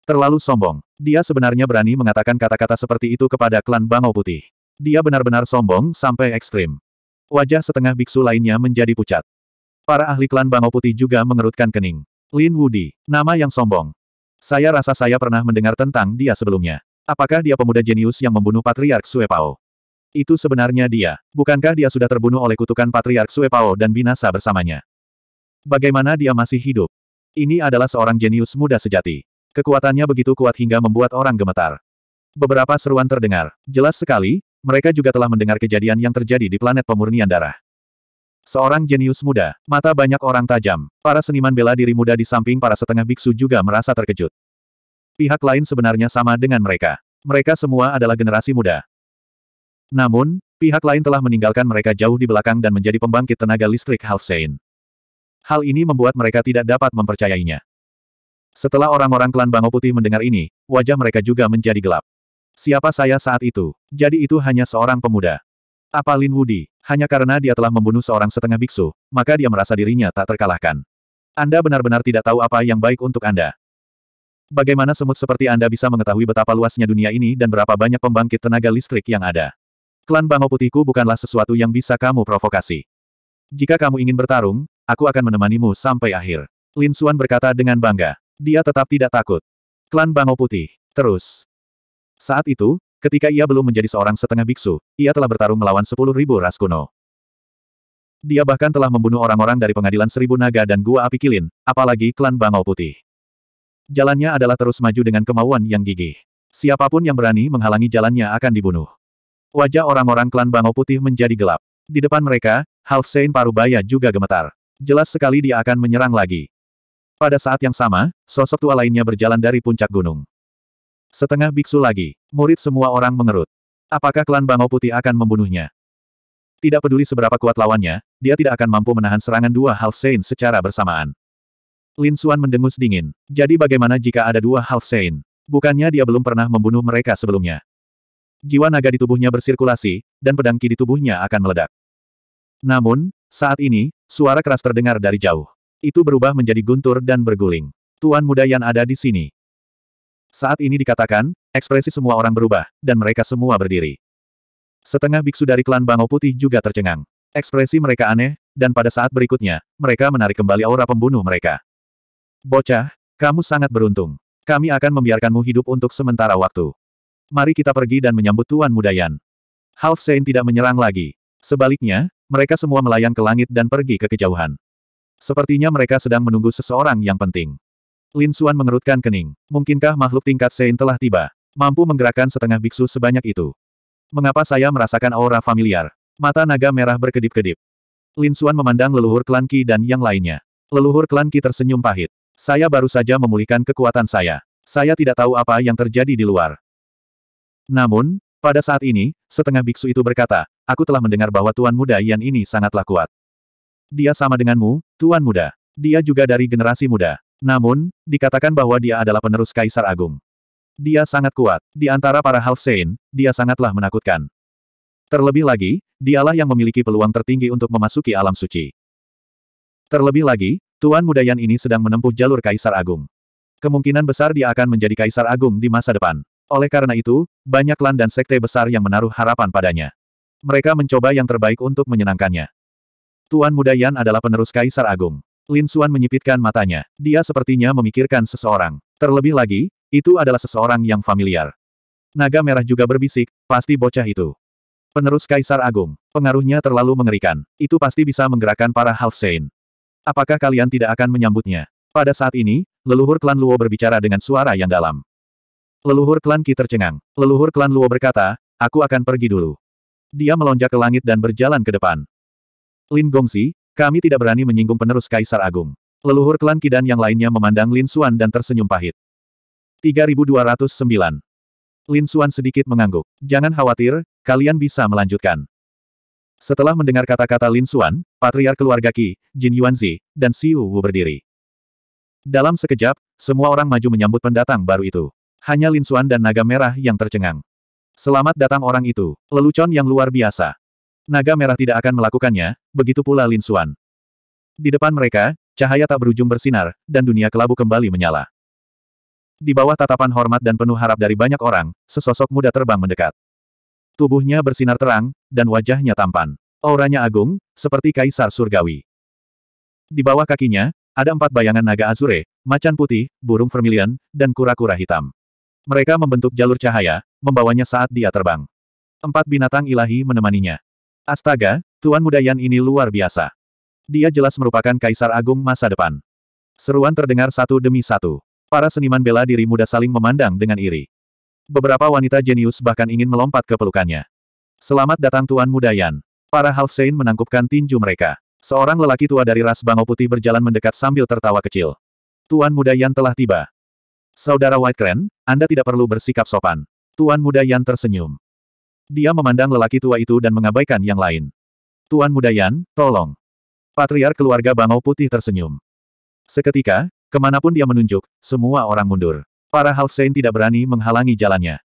Terlalu sombong. Dia sebenarnya berani mengatakan kata-kata seperti itu kepada klan Bangau Putih. Dia benar-benar sombong sampai ekstrim. Wajah setengah biksu lainnya menjadi pucat. Para ahli klan Bangau Putih juga mengerutkan kening. Lin Wudi, nama yang sombong. Saya rasa saya pernah mendengar tentang dia sebelumnya. Apakah dia pemuda jenius yang membunuh Patriark Suepao? Itu sebenarnya dia. Bukankah dia sudah terbunuh oleh kutukan Patriark Suepao dan binasa bersamanya? Bagaimana dia masih hidup? Ini adalah seorang jenius muda sejati. Kekuatannya begitu kuat hingga membuat orang gemetar. Beberapa seruan terdengar. Jelas sekali, mereka juga telah mendengar kejadian yang terjadi di planet pemurnian darah. Seorang jenius muda, mata banyak orang tajam. Para seniman bela diri muda di samping para setengah biksu juga merasa terkejut. Pihak lain sebenarnya sama dengan mereka. Mereka semua adalah generasi muda. Namun, pihak lain telah meninggalkan mereka jauh di belakang dan menjadi pembangkit tenaga listrik Halfsein. Hal ini membuat mereka tidak dapat mempercayainya. Setelah orang-orang klan Bango Putih mendengar ini, wajah mereka juga menjadi gelap. Siapa saya saat itu? Jadi itu hanya seorang pemuda. Apa Lin Wudi? Hanya karena dia telah membunuh seorang setengah biksu, maka dia merasa dirinya tak terkalahkan. Anda benar-benar tidak tahu apa yang baik untuk Anda. Bagaimana semut seperti Anda bisa mengetahui betapa luasnya dunia ini dan berapa banyak pembangkit tenaga listrik yang ada? Klan Bango Putihku bukanlah sesuatu yang bisa kamu provokasi. Jika kamu ingin bertarung, Aku akan menemanimu sampai akhir. Lin Xuan berkata dengan bangga. Dia tetap tidak takut. Klan Bangau Putih. Terus. Saat itu, ketika ia belum menjadi seorang setengah biksu, ia telah bertarung melawan sepuluh ribu ras kuno. Dia bahkan telah membunuh orang-orang dari pengadilan seribu naga dan gua api kilin, apalagi klan Bangau Putih. Jalannya adalah terus maju dengan kemauan yang gigih. Siapapun yang berani menghalangi jalannya akan dibunuh. Wajah orang-orang klan Bangau Putih menjadi gelap. Di depan mereka, Half Sein Parubaya juga gemetar. Jelas sekali dia akan menyerang lagi. Pada saat yang sama, sosok tua lainnya berjalan dari puncak gunung. Setengah biksu lagi, murid semua orang mengerut. Apakah klan Bangau Putih akan membunuhnya? Tidak peduli seberapa kuat lawannya, dia tidak akan mampu menahan serangan dua half sein secara bersamaan. Lin Xuan mendengus dingin. Jadi bagaimana jika ada dua half sein? Bukannya dia belum pernah membunuh mereka sebelumnya. Jiwa naga di tubuhnya bersirkulasi, dan pedang ki di tubuhnya akan meledak. Namun, saat ini, Suara keras terdengar dari jauh. Itu berubah menjadi guntur dan berguling. Tuan muda yang ada di sini. Saat ini dikatakan, ekspresi semua orang berubah, dan mereka semua berdiri. Setengah biksu dari klan Bangau Putih juga tercengang. Ekspresi mereka aneh, dan pada saat berikutnya, mereka menarik kembali aura pembunuh mereka. Bocah, kamu sangat beruntung. Kami akan membiarkanmu hidup untuk sementara waktu. Mari kita pergi dan menyambut Tuan Mudayan. Half Sein tidak menyerang lagi. Sebaliknya, mereka semua melayang ke langit dan pergi ke kejauhan. Sepertinya mereka sedang menunggu seseorang yang penting. Lin Xuan mengerutkan kening. Mungkinkah makhluk tingkat Sein telah tiba? Mampu menggerakkan setengah biksu sebanyak itu. Mengapa saya merasakan aura familiar? Mata naga merah berkedip-kedip. Lin Xuan memandang leluhur klan Ki dan yang lainnya. Leluhur klan Ki tersenyum pahit. Saya baru saja memulihkan kekuatan saya. Saya tidak tahu apa yang terjadi di luar. Namun, pada saat ini, setengah biksu itu berkata, aku telah mendengar bahwa Tuan Muda Yan ini sangatlah kuat. Dia sama denganmu, Tuan Muda. Dia juga dari generasi muda. Namun, dikatakan bahwa dia adalah penerus Kaisar Agung. Dia sangat kuat. Di antara para Half Saint, dia sangatlah menakutkan. Terlebih lagi, dialah yang memiliki peluang tertinggi untuk memasuki alam suci. Terlebih lagi, Tuan Muda Yan ini sedang menempuh jalur Kaisar Agung. Kemungkinan besar dia akan menjadi Kaisar Agung di masa depan. Oleh karena itu, banyak klan dan sekte besar yang menaruh harapan padanya. Mereka mencoba yang terbaik untuk menyenangkannya. Tuan Muda Yan adalah penerus Kaisar Agung. Lin Xuan menyipitkan matanya. Dia sepertinya memikirkan seseorang. Terlebih lagi, itu adalah seseorang yang familiar. Naga merah juga berbisik, pasti bocah itu. Penerus Kaisar Agung. Pengaruhnya terlalu mengerikan. Itu pasti bisa menggerakkan para Half Saint. Apakah kalian tidak akan menyambutnya? Pada saat ini, leluhur klan Luo berbicara dengan suara yang dalam. Leluhur klan Ki tercengang. Leluhur klan Luo berkata, aku akan pergi dulu. Dia melonjak ke langit dan berjalan ke depan. Lin Gongsi, kami tidak berani menyinggung penerus Kaisar Agung. Leluhur klan Ki dan yang lainnya memandang Lin Xuan dan tersenyum pahit. 3209. Lin Xuan sedikit mengangguk. Jangan khawatir, kalian bisa melanjutkan. Setelah mendengar kata-kata Lin Xuan, Patriar keluarga Ki Jin Yuanzi, dan Xiu Wu berdiri. Dalam sekejap, semua orang maju menyambut pendatang baru itu hanya Lin Xuan dan naga merah yang tercengang. Selamat datang orang itu, lelucon yang luar biasa. Naga merah tidak akan melakukannya, begitu pula Lin Xuan. Di depan mereka, cahaya tak berujung bersinar, dan dunia kelabu kembali menyala. Di bawah tatapan hormat dan penuh harap dari banyak orang, sesosok muda terbang mendekat. Tubuhnya bersinar terang, dan wajahnya tampan. Auranya agung, seperti kaisar surgawi. Di bawah kakinya, ada empat bayangan naga azure, macan putih, burung vermilion, dan kura-kura hitam. Mereka membentuk jalur cahaya, membawanya saat dia terbang. Empat binatang ilahi menemaninya. Astaga, Tuan Muda Yan ini luar biasa. Dia jelas merupakan Kaisar Agung masa depan. Seruan terdengar satu demi satu. Para seniman bela diri muda saling memandang dengan iri. Beberapa wanita jenius bahkan ingin melompat ke pelukannya. Selamat datang Tuan Muda Yan. Para Halfsein menangkupkan tinju mereka. Seorang lelaki tua dari ras bangau Putih berjalan mendekat sambil tertawa kecil. Tuan Muda Yan telah tiba. Saudara White Crane, Anda tidak perlu bersikap sopan. Tuan muda Yan tersenyum. Dia memandang lelaki tua itu dan mengabaikan yang lain. Tuan muda Yan, tolong. Patriar keluarga Bangau Putih tersenyum. Seketika, kemanapun dia menunjuk, semua orang mundur. Para Saint tidak berani menghalangi jalannya.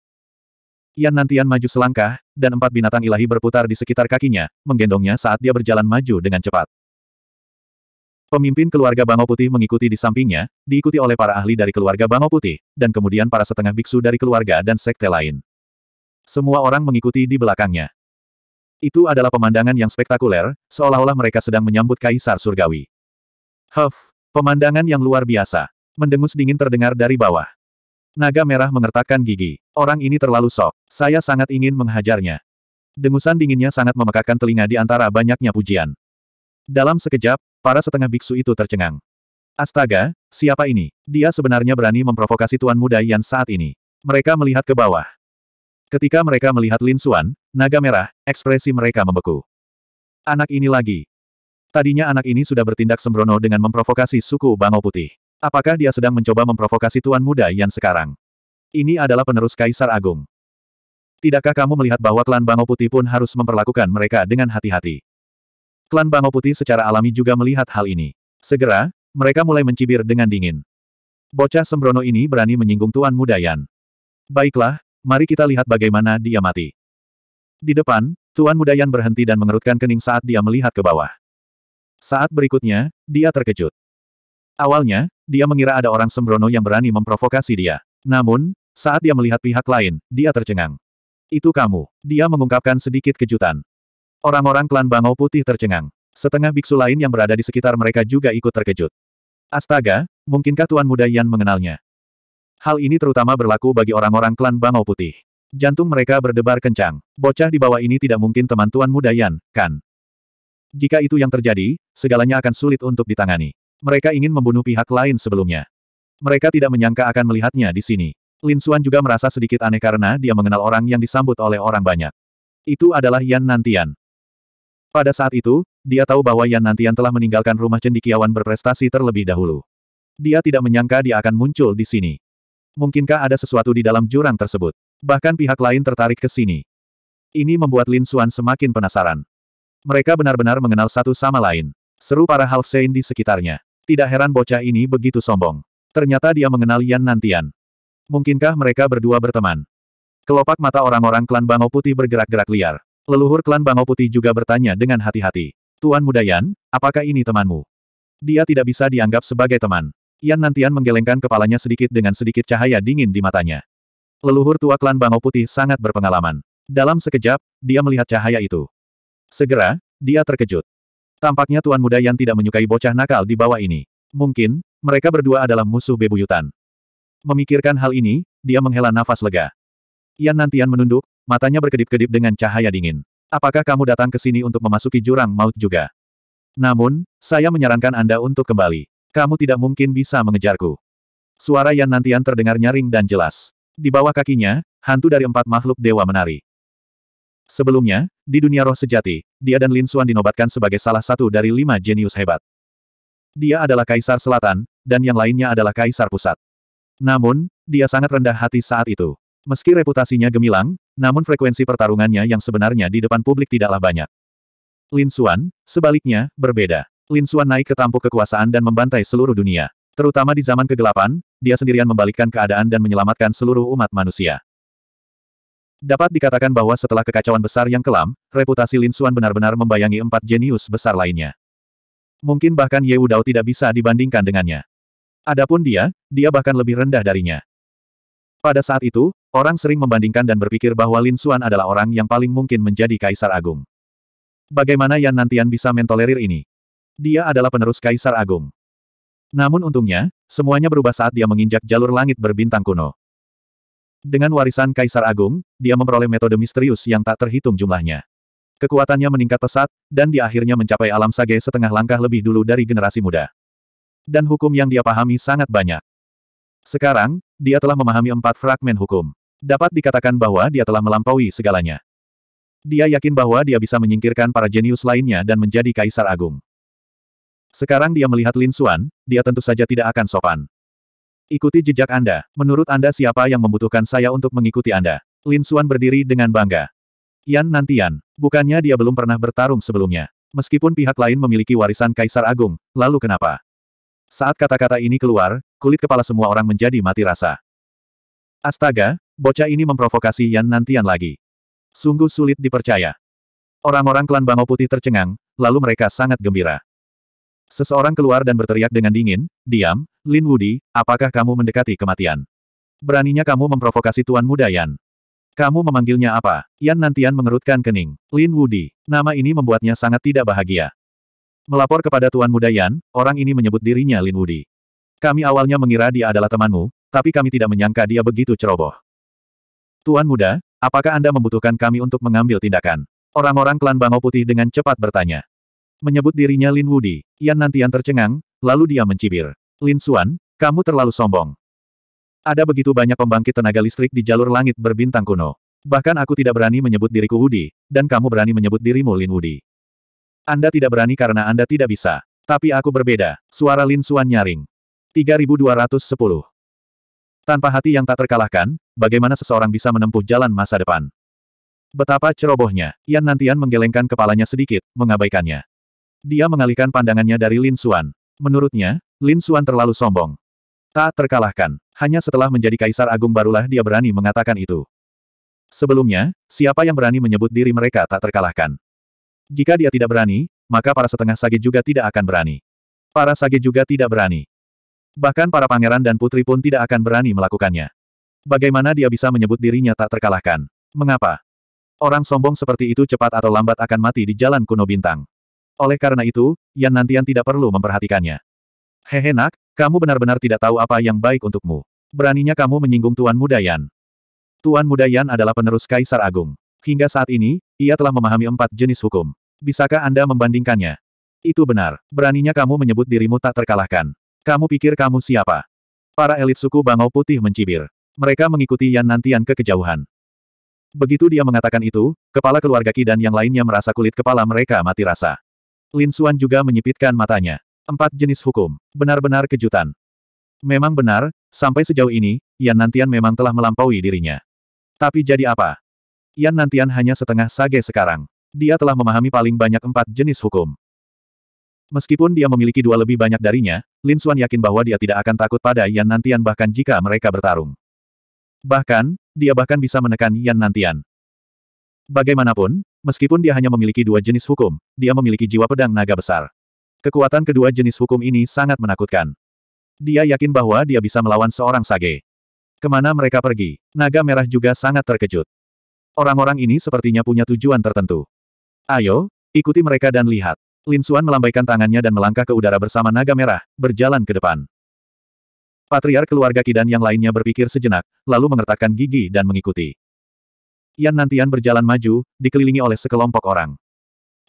Yan Nantian maju selangkah, dan empat binatang ilahi berputar di sekitar kakinya, menggendongnya saat dia berjalan maju dengan cepat. Pemimpin keluarga Bangau Putih mengikuti di sampingnya, diikuti oleh para ahli dari keluarga Bangau Putih, dan kemudian para setengah biksu dari keluarga dan sekte lain. Semua orang mengikuti di belakangnya. Itu adalah pemandangan yang spektakuler, seolah-olah mereka sedang menyambut Kaisar Surgawi. Huff, pemandangan yang luar biasa. Mendengus dingin terdengar dari bawah. Naga merah mengertakkan gigi. Orang ini terlalu sok. Saya sangat ingin menghajarnya. Dengusan dinginnya sangat memekakan telinga di antara banyaknya pujian. Dalam sekejap, Para setengah biksu itu tercengang. Astaga, siapa ini? Dia sebenarnya berani memprovokasi Tuan Muda Yan saat ini. Mereka melihat ke bawah. Ketika mereka melihat Lin Xuan, naga merah, ekspresi mereka membeku. Anak ini lagi. Tadinya anak ini sudah bertindak sembrono dengan memprovokasi suku Bango Putih. Apakah dia sedang mencoba memprovokasi Tuan Muda Yan sekarang? Ini adalah penerus Kaisar Agung. Tidakkah kamu melihat bahwa klan Bango Putih pun harus memperlakukan mereka dengan hati-hati? Klan Bango Putih secara alami juga melihat hal ini. Segera, mereka mulai mencibir dengan dingin. Bocah sembrono ini berani menyinggung Tuan Muda Yan. Baiklah, mari kita lihat bagaimana dia mati. Di depan, Tuan Muda Yan berhenti dan mengerutkan kening saat dia melihat ke bawah. Saat berikutnya, dia terkejut. Awalnya, dia mengira ada orang sembrono yang berani memprovokasi dia. Namun, saat dia melihat pihak lain, dia tercengang. Itu kamu. Dia mengungkapkan sedikit kejutan. Orang-orang klan Bangau Putih tercengang. Setengah biksu lain yang berada di sekitar mereka juga ikut terkejut. Astaga, mungkinkah Tuan Muda Yan mengenalnya? Hal ini terutama berlaku bagi orang-orang klan Bangau Putih. Jantung mereka berdebar kencang. Bocah di bawah ini tidak mungkin teman Tuan Muda Yan, kan? Jika itu yang terjadi, segalanya akan sulit untuk ditangani. Mereka ingin membunuh pihak lain sebelumnya. Mereka tidak menyangka akan melihatnya di sini. Lin Suan juga merasa sedikit aneh karena dia mengenal orang yang disambut oleh orang banyak. Itu adalah Yan Nantian. Pada saat itu, dia tahu bahwa Yan Nantian telah meninggalkan rumah cendikiawan berprestasi terlebih dahulu. Dia tidak menyangka dia akan muncul di sini. Mungkinkah ada sesuatu di dalam jurang tersebut? Bahkan pihak lain tertarik ke sini. Ini membuat Lin Xuan semakin penasaran. Mereka benar-benar mengenal satu sama lain. Seru para Sein di sekitarnya. Tidak heran bocah ini begitu sombong. Ternyata dia mengenal Yan Nantian. Mungkinkah mereka berdua berteman? Kelopak mata orang-orang klan Bangau Putih bergerak-gerak liar. Leluhur klan Bangau Putih juga bertanya dengan hati-hati. Tuan Muda Yan, apakah ini temanmu? Dia tidak bisa dianggap sebagai teman. Yan Nantian menggelengkan kepalanya sedikit dengan sedikit cahaya dingin di matanya. Leluhur tua klan Bangau Putih sangat berpengalaman. Dalam sekejap, dia melihat cahaya itu. Segera, dia terkejut. Tampaknya Tuan Muda Yan tidak menyukai bocah nakal di bawah ini. Mungkin, mereka berdua adalah musuh bebuyutan. Memikirkan hal ini, dia menghela nafas lega. Yan Nantian menunduk, matanya berkedip-kedip dengan cahaya dingin. Apakah kamu datang ke sini untuk memasuki jurang maut juga? Namun, saya menyarankan Anda untuk kembali. Kamu tidak mungkin bisa mengejarku. Suara Yan Nantian terdengar nyaring dan jelas. Di bawah kakinya, hantu dari empat makhluk dewa menari. Sebelumnya, di dunia roh sejati, dia dan Lin Suan dinobatkan sebagai salah satu dari lima jenius hebat. Dia adalah kaisar selatan, dan yang lainnya adalah kaisar pusat. Namun, dia sangat rendah hati saat itu. Meski reputasinya gemilang, namun frekuensi pertarungannya yang sebenarnya di depan publik tidaklah banyak. Lin Xuan, sebaliknya, berbeda. Lin Xuan naik ke tampuk kekuasaan dan membantai seluruh dunia. Terutama di zaman kegelapan, dia sendirian membalikkan keadaan dan menyelamatkan seluruh umat manusia. Dapat dikatakan bahwa setelah kekacauan besar yang kelam, reputasi Lin Xuan benar-benar membayangi empat jenius besar lainnya. Mungkin bahkan Ye Dao tidak bisa dibandingkan dengannya. Adapun dia, dia bahkan lebih rendah darinya. Pada saat itu, Orang sering membandingkan dan berpikir bahwa Lin Xuan adalah orang yang paling mungkin menjadi Kaisar Agung. Bagaimana Yan Nantian bisa mentolerir ini? Dia adalah penerus Kaisar Agung. Namun untungnya, semuanya berubah saat dia menginjak jalur langit berbintang kuno. Dengan warisan Kaisar Agung, dia memperoleh metode misterius yang tak terhitung jumlahnya. Kekuatannya meningkat pesat, dan dia akhirnya mencapai alam sage setengah langkah lebih dulu dari generasi muda. Dan hukum yang dia pahami sangat banyak. Sekarang, dia telah memahami empat fragmen hukum. Dapat dikatakan bahwa dia telah melampaui segalanya. Dia yakin bahwa dia bisa menyingkirkan para jenius lainnya dan menjadi kaisar agung. Sekarang dia melihat Lin Xuan, dia tentu saja tidak akan sopan. Ikuti jejak Anda. Menurut Anda siapa yang membutuhkan saya untuk mengikuti Anda? Lin Xuan berdiri dengan bangga. Yan Nantian. Bukannya dia belum pernah bertarung sebelumnya. Meskipun pihak lain memiliki warisan Kaisar Agung, lalu kenapa? Saat kata-kata ini keluar, kulit kepala semua orang menjadi mati rasa. Astaga, Bocah ini memprovokasi Yan Nantian lagi. Sungguh sulit dipercaya. Orang-orang klan Bangau Putih tercengang, lalu mereka sangat gembira. Seseorang keluar dan berteriak dengan dingin, diam, Lin Wudi, apakah kamu mendekati kematian? Beraninya kamu memprovokasi Tuan Muda Yan. Kamu memanggilnya apa? Yan Nantian mengerutkan kening. Lin Wudi. Nama ini membuatnya sangat tidak bahagia. Melapor kepada Tuan Muda Yan, orang ini menyebut dirinya Lin Wudi. Kami awalnya mengira dia adalah temanmu, tapi kami tidak menyangka dia begitu ceroboh. Tuan muda, apakah Anda membutuhkan kami untuk mengambil tindakan? Orang-orang klan Bangau Putih dengan cepat bertanya. Menyebut dirinya Lin Wudi, Yan Nantian tercengang, lalu dia mencibir. Lin Xuan, kamu terlalu sombong. Ada begitu banyak pembangkit tenaga listrik di jalur langit berbintang kuno. Bahkan aku tidak berani menyebut diriku Wudi, dan kamu berani menyebut dirimu Lin Wudi. Anda tidak berani karena Anda tidak bisa. Tapi aku berbeda, suara Lin Xuan nyaring. 3210 tanpa hati yang tak terkalahkan, bagaimana seseorang bisa menempuh jalan masa depan? Betapa cerobohnya, Yan Nantian menggelengkan kepalanya sedikit, mengabaikannya. Dia mengalihkan pandangannya dari Lin Xuan. Menurutnya, Lin Xuan terlalu sombong. Tak terkalahkan, hanya setelah menjadi Kaisar Agung barulah dia berani mengatakan itu. Sebelumnya, siapa yang berani menyebut diri mereka tak terkalahkan? Jika dia tidak berani, maka para setengah sage juga tidak akan berani. Para sage juga tidak berani. Bahkan para pangeran dan putri pun tidak akan berani melakukannya. Bagaimana dia bisa menyebut dirinya tak terkalahkan? Mengapa? Orang sombong seperti itu cepat atau lambat akan mati di jalan kuno bintang. Oleh karena itu, Yan Nantian tidak perlu memperhatikannya. Hehe nak, kamu benar-benar tidak tahu apa yang baik untukmu. Beraninya kamu menyinggung Tuan Muda Yan. Tuan Muda Yan adalah penerus Kaisar Agung. Hingga saat ini, ia telah memahami empat jenis hukum. Bisakah Anda membandingkannya? Itu benar. Beraninya kamu menyebut dirimu tak terkalahkan. Kamu pikir kamu siapa? Para elit suku Bangau Putih mencibir. Mereka mengikuti Yan Nantian ke kejauhan. Begitu dia mengatakan itu, kepala keluarga Ki dan yang lainnya merasa kulit kepala mereka mati rasa. Lin Suan juga menyipitkan matanya. Empat jenis hukum. Benar-benar kejutan. Memang benar, sampai sejauh ini, Yan Nantian memang telah melampaui dirinya. Tapi jadi apa? Yan Nantian hanya setengah sage sekarang. Dia telah memahami paling banyak empat jenis hukum. Meskipun dia memiliki dua lebih banyak darinya, Lin Xuan yakin bahwa dia tidak akan takut pada Yan Nantian bahkan jika mereka bertarung. Bahkan, dia bahkan bisa menekan Yan Nantian. Bagaimanapun, meskipun dia hanya memiliki dua jenis hukum, dia memiliki jiwa pedang naga besar. Kekuatan kedua jenis hukum ini sangat menakutkan. Dia yakin bahwa dia bisa melawan seorang sage. Kemana mereka pergi, naga merah juga sangat terkejut. Orang-orang ini sepertinya punya tujuan tertentu. Ayo, ikuti mereka dan lihat. Lin Suan melambaikan tangannya dan melangkah ke udara bersama naga merah, berjalan ke depan. Patriar keluarga Kidan yang lainnya berpikir sejenak, lalu mengertakkan gigi dan mengikuti. Yan Nantian berjalan maju, dikelilingi oleh sekelompok orang.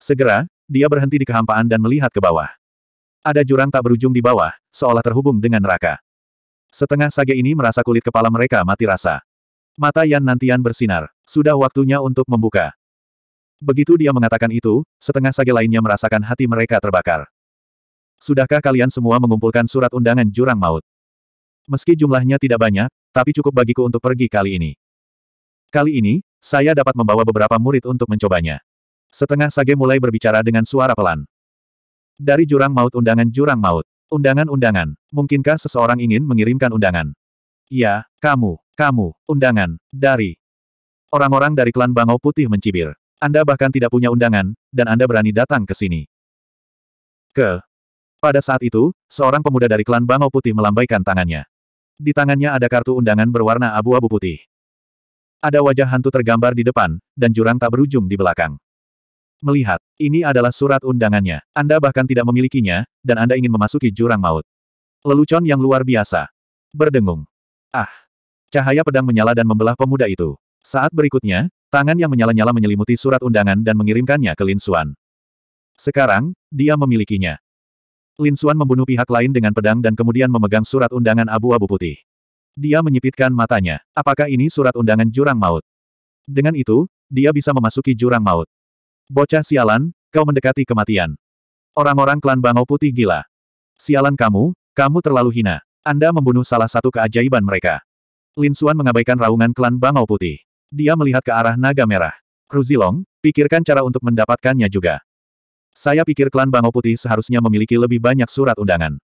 Segera, dia berhenti di kehampaan dan melihat ke bawah. Ada jurang tak berujung di bawah, seolah terhubung dengan neraka. Setengah sage ini merasa kulit kepala mereka mati rasa. Mata Yan Nantian bersinar. Sudah waktunya untuk membuka. Begitu dia mengatakan itu, setengah sage lainnya merasakan hati mereka terbakar. Sudahkah kalian semua mengumpulkan surat undangan jurang maut? Meski jumlahnya tidak banyak, tapi cukup bagiku untuk pergi kali ini. Kali ini, saya dapat membawa beberapa murid untuk mencobanya. Setengah sage mulai berbicara dengan suara pelan. Dari jurang maut undangan jurang maut. Undangan-undangan. Mungkinkah seseorang ingin mengirimkan undangan? Ya, kamu, kamu, undangan, dari. Orang-orang dari klan Bangau Putih mencibir. Anda bahkan tidak punya undangan, dan Anda berani datang ke sini. Ke. Pada saat itu, seorang pemuda dari klan Bangau Putih melambaikan tangannya. Di tangannya ada kartu undangan berwarna abu-abu putih. Ada wajah hantu tergambar di depan, dan jurang tak berujung di belakang. Melihat, ini adalah surat undangannya. Anda bahkan tidak memilikinya, dan Anda ingin memasuki jurang maut. Lelucon yang luar biasa. Berdengung. Ah! Cahaya pedang menyala dan membelah pemuda itu. Saat berikutnya, tangan yang menyala-nyala menyelimuti surat undangan dan mengirimkannya ke Lin Xuan. Sekarang, dia memilikinya. Lin Xuan membunuh pihak lain dengan pedang dan kemudian memegang surat undangan abu-abu putih. Dia menyipitkan matanya. Apakah ini surat undangan jurang maut? Dengan itu, dia bisa memasuki jurang maut. Bocah sialan, kau mendekati kematian. Orang-orang klan Bangau Putih gila. Sialan kamu, kamu terlalu hina. Anda membunuh salah satu keajaiban mereka. Lin Xuan mengabaikan raungan klan Bangau Putih. Dia melihat ke arah naga merah. Ruzilong, pikirkan cara untuk mendapatkannya juga. Saya pikir klan Bango Putih seharusnya memiliki lebih banyak surat undangan.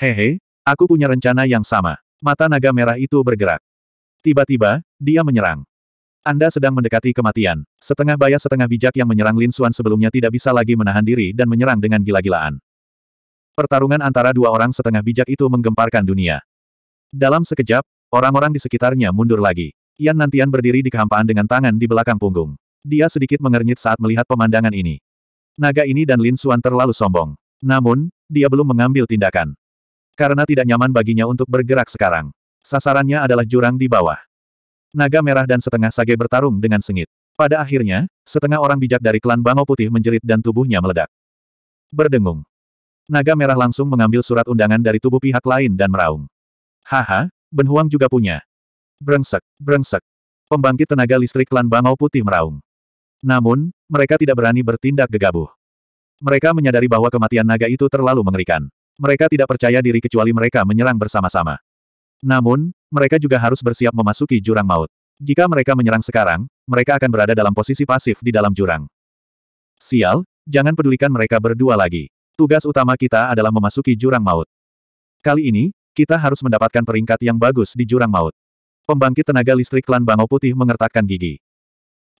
Hehe, aku punya rencana yang sama. Mata naga merah itu bergerak. Tiba-tiba, dia menyerang. Anda sedang mendekati kematian. Setengah baya setengah bijak yang menyerang Lin Suan sebelumnya tidak bisa lagi menahan diri dan menyerang dengan gila-gilaan. Pertarungan antara dua orang setengah bijak itu menggemparkan dunia. Dalam sekejap, orang-orang di sekitarnya mundur lagi. Yan Nantian berdiri di kehampaan dengan tangan di belakang punggung. Dia sedikit mengernyit saat melihat pemandangan ini. Naga ini dan Lin Suan terlalu sombong. Namun, dia belum mengambil tindakan. Karena tidak nyaman baginya untuk bergerak sekarang. Sasarannya adalah jurang di bawah. Naga merah dan setengah sage bertarung dengan sengit. Pada akhirnya, setengah orang bijak dari klan Bango Putih menjerit dan tubuhnya meledak. Berdengung. Naga merah langsung mengambil surat undangan dari tubuh pihak lain dan meraung. Haha, Ben Huang juga punya. Brengsek, brengsek. Pembangkit tenaga listrik klan Bangau Putih meraung. Namun, mereka tidak berani bertindak gegabah. Mereka menyadari bahwa kematian naga itu terlalu mengerikan. Mereka tidak percaya diri kecuali mereka menyerang bersama-sama. Namun, mereka juga harus bersiap memasuki jurang maut. Jika mereka menyerang sekarang, mereka akan berada dalam posisi pasif di dalam jurang. Sial, jangan pedulikan mereka berdua lagi. Tugas utama kita adalah memasuki jurang maut. Kali ini, kita harus mendapatkan peringkat yang bagus di jurang maut. Pembangkit tenaga listrik klan Bangau Putih mengertakkan gigi.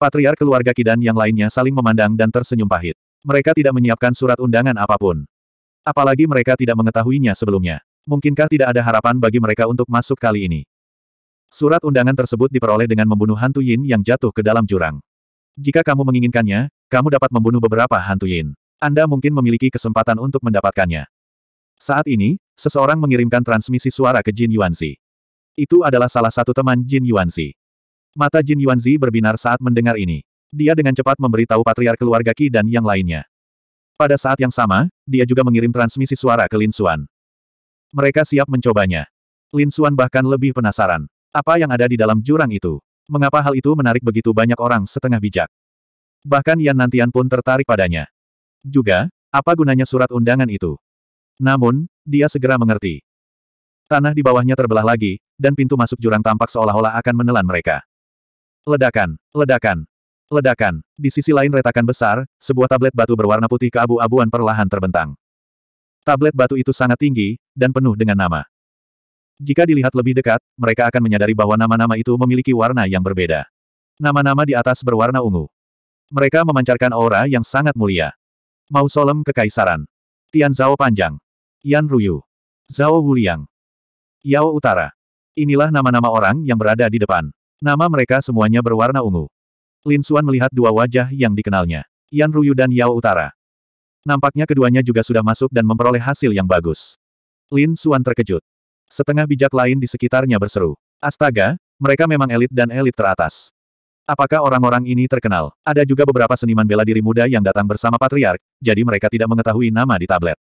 Patriar keluarga Kidan yang lainnya saling memandang dan tersenyum pahit. Mereka tidak menyiapkan surat undangan apapun. Apalagi mereka tidak mengetahuinya sebelumnya. Mungkinkah tidak ada harapan bagi mereka untuk masuk kali ini? Surat undangan tersebut diperoleh dengan membunuh hantu Yin yang jatuh ke dalam jurang. Jika kamu menginginkannya, kamu dapat membunuh beberapa hantu Yin. Anda mungkin memiliki kesempatan untuk mendapatkannya. Saat ini, seseorang mengirimkan transmisi suara ke Jin Yuanzi. Itu adalah salah satu teman Jin Yuanzi. Mata Jin Yuanzi berbinar saat mendengar ini. Dia dengan cepat memberitahu patriark keluarga Qi dan yang lainnya. Pada saat yang sama, dia juga mengirim transmisi suara ke Lin Xuan. Mereka siap mencobanya. Lin Xuan bahkan lebih penasaran. Apa yang ada di dalam jurang itu? Mengapa hal itu menarik begitu banyak orang setengah bijak? Bahkan Yan Nantian pun tertarik padanya. Juga, apa gunanya surat undangan itu? Namun, dia segera mengerti. Tanah di bawahnya terbelah lagi, dan pintu masuk jurang tampak seolah-olah akan menelan mereka. Ledakan, ledakan, ledakan. Di sisi lain retakan besar, sebuah tablet batu berwarna putih keabu-abuan perlahan terbentang. Tablet batu itu sangat tinggi, dan penuh dengan nama. Jika dilihat lebih dekat, mereka akan menyadari bahwa nama-nama itu memiliki warna yang berbeda. Nama-nama di atas berwarna ungu. Mereka memancarkan aura yang sangat mulia. Mausolem Kekaisaran. Tian Zhao Panjang. Yan Ruyu. Zhao Wuliang. Yao Utara. Inilah nama-nama orang yang berada di depan. Nama mereka semuanya berwarna ungu. Lin Xuan melihat dua wajah yang dikenalnya. Yan Ruyu dan Yao Utara. Nampaknya keduanya juga sudah masuk dan memperoleh hasil yang bagus. Lin Xuan terkejut. Setengah bijak lain di sekitarnya berseru. Astaga, mereka memang elit dan elit teratas. Apakah orang-orang ini terkenal? Ada juga beberapa seniman bela diri muda yang datang bersama patriark, jadi mereka tidak mengetahui nama di tablet.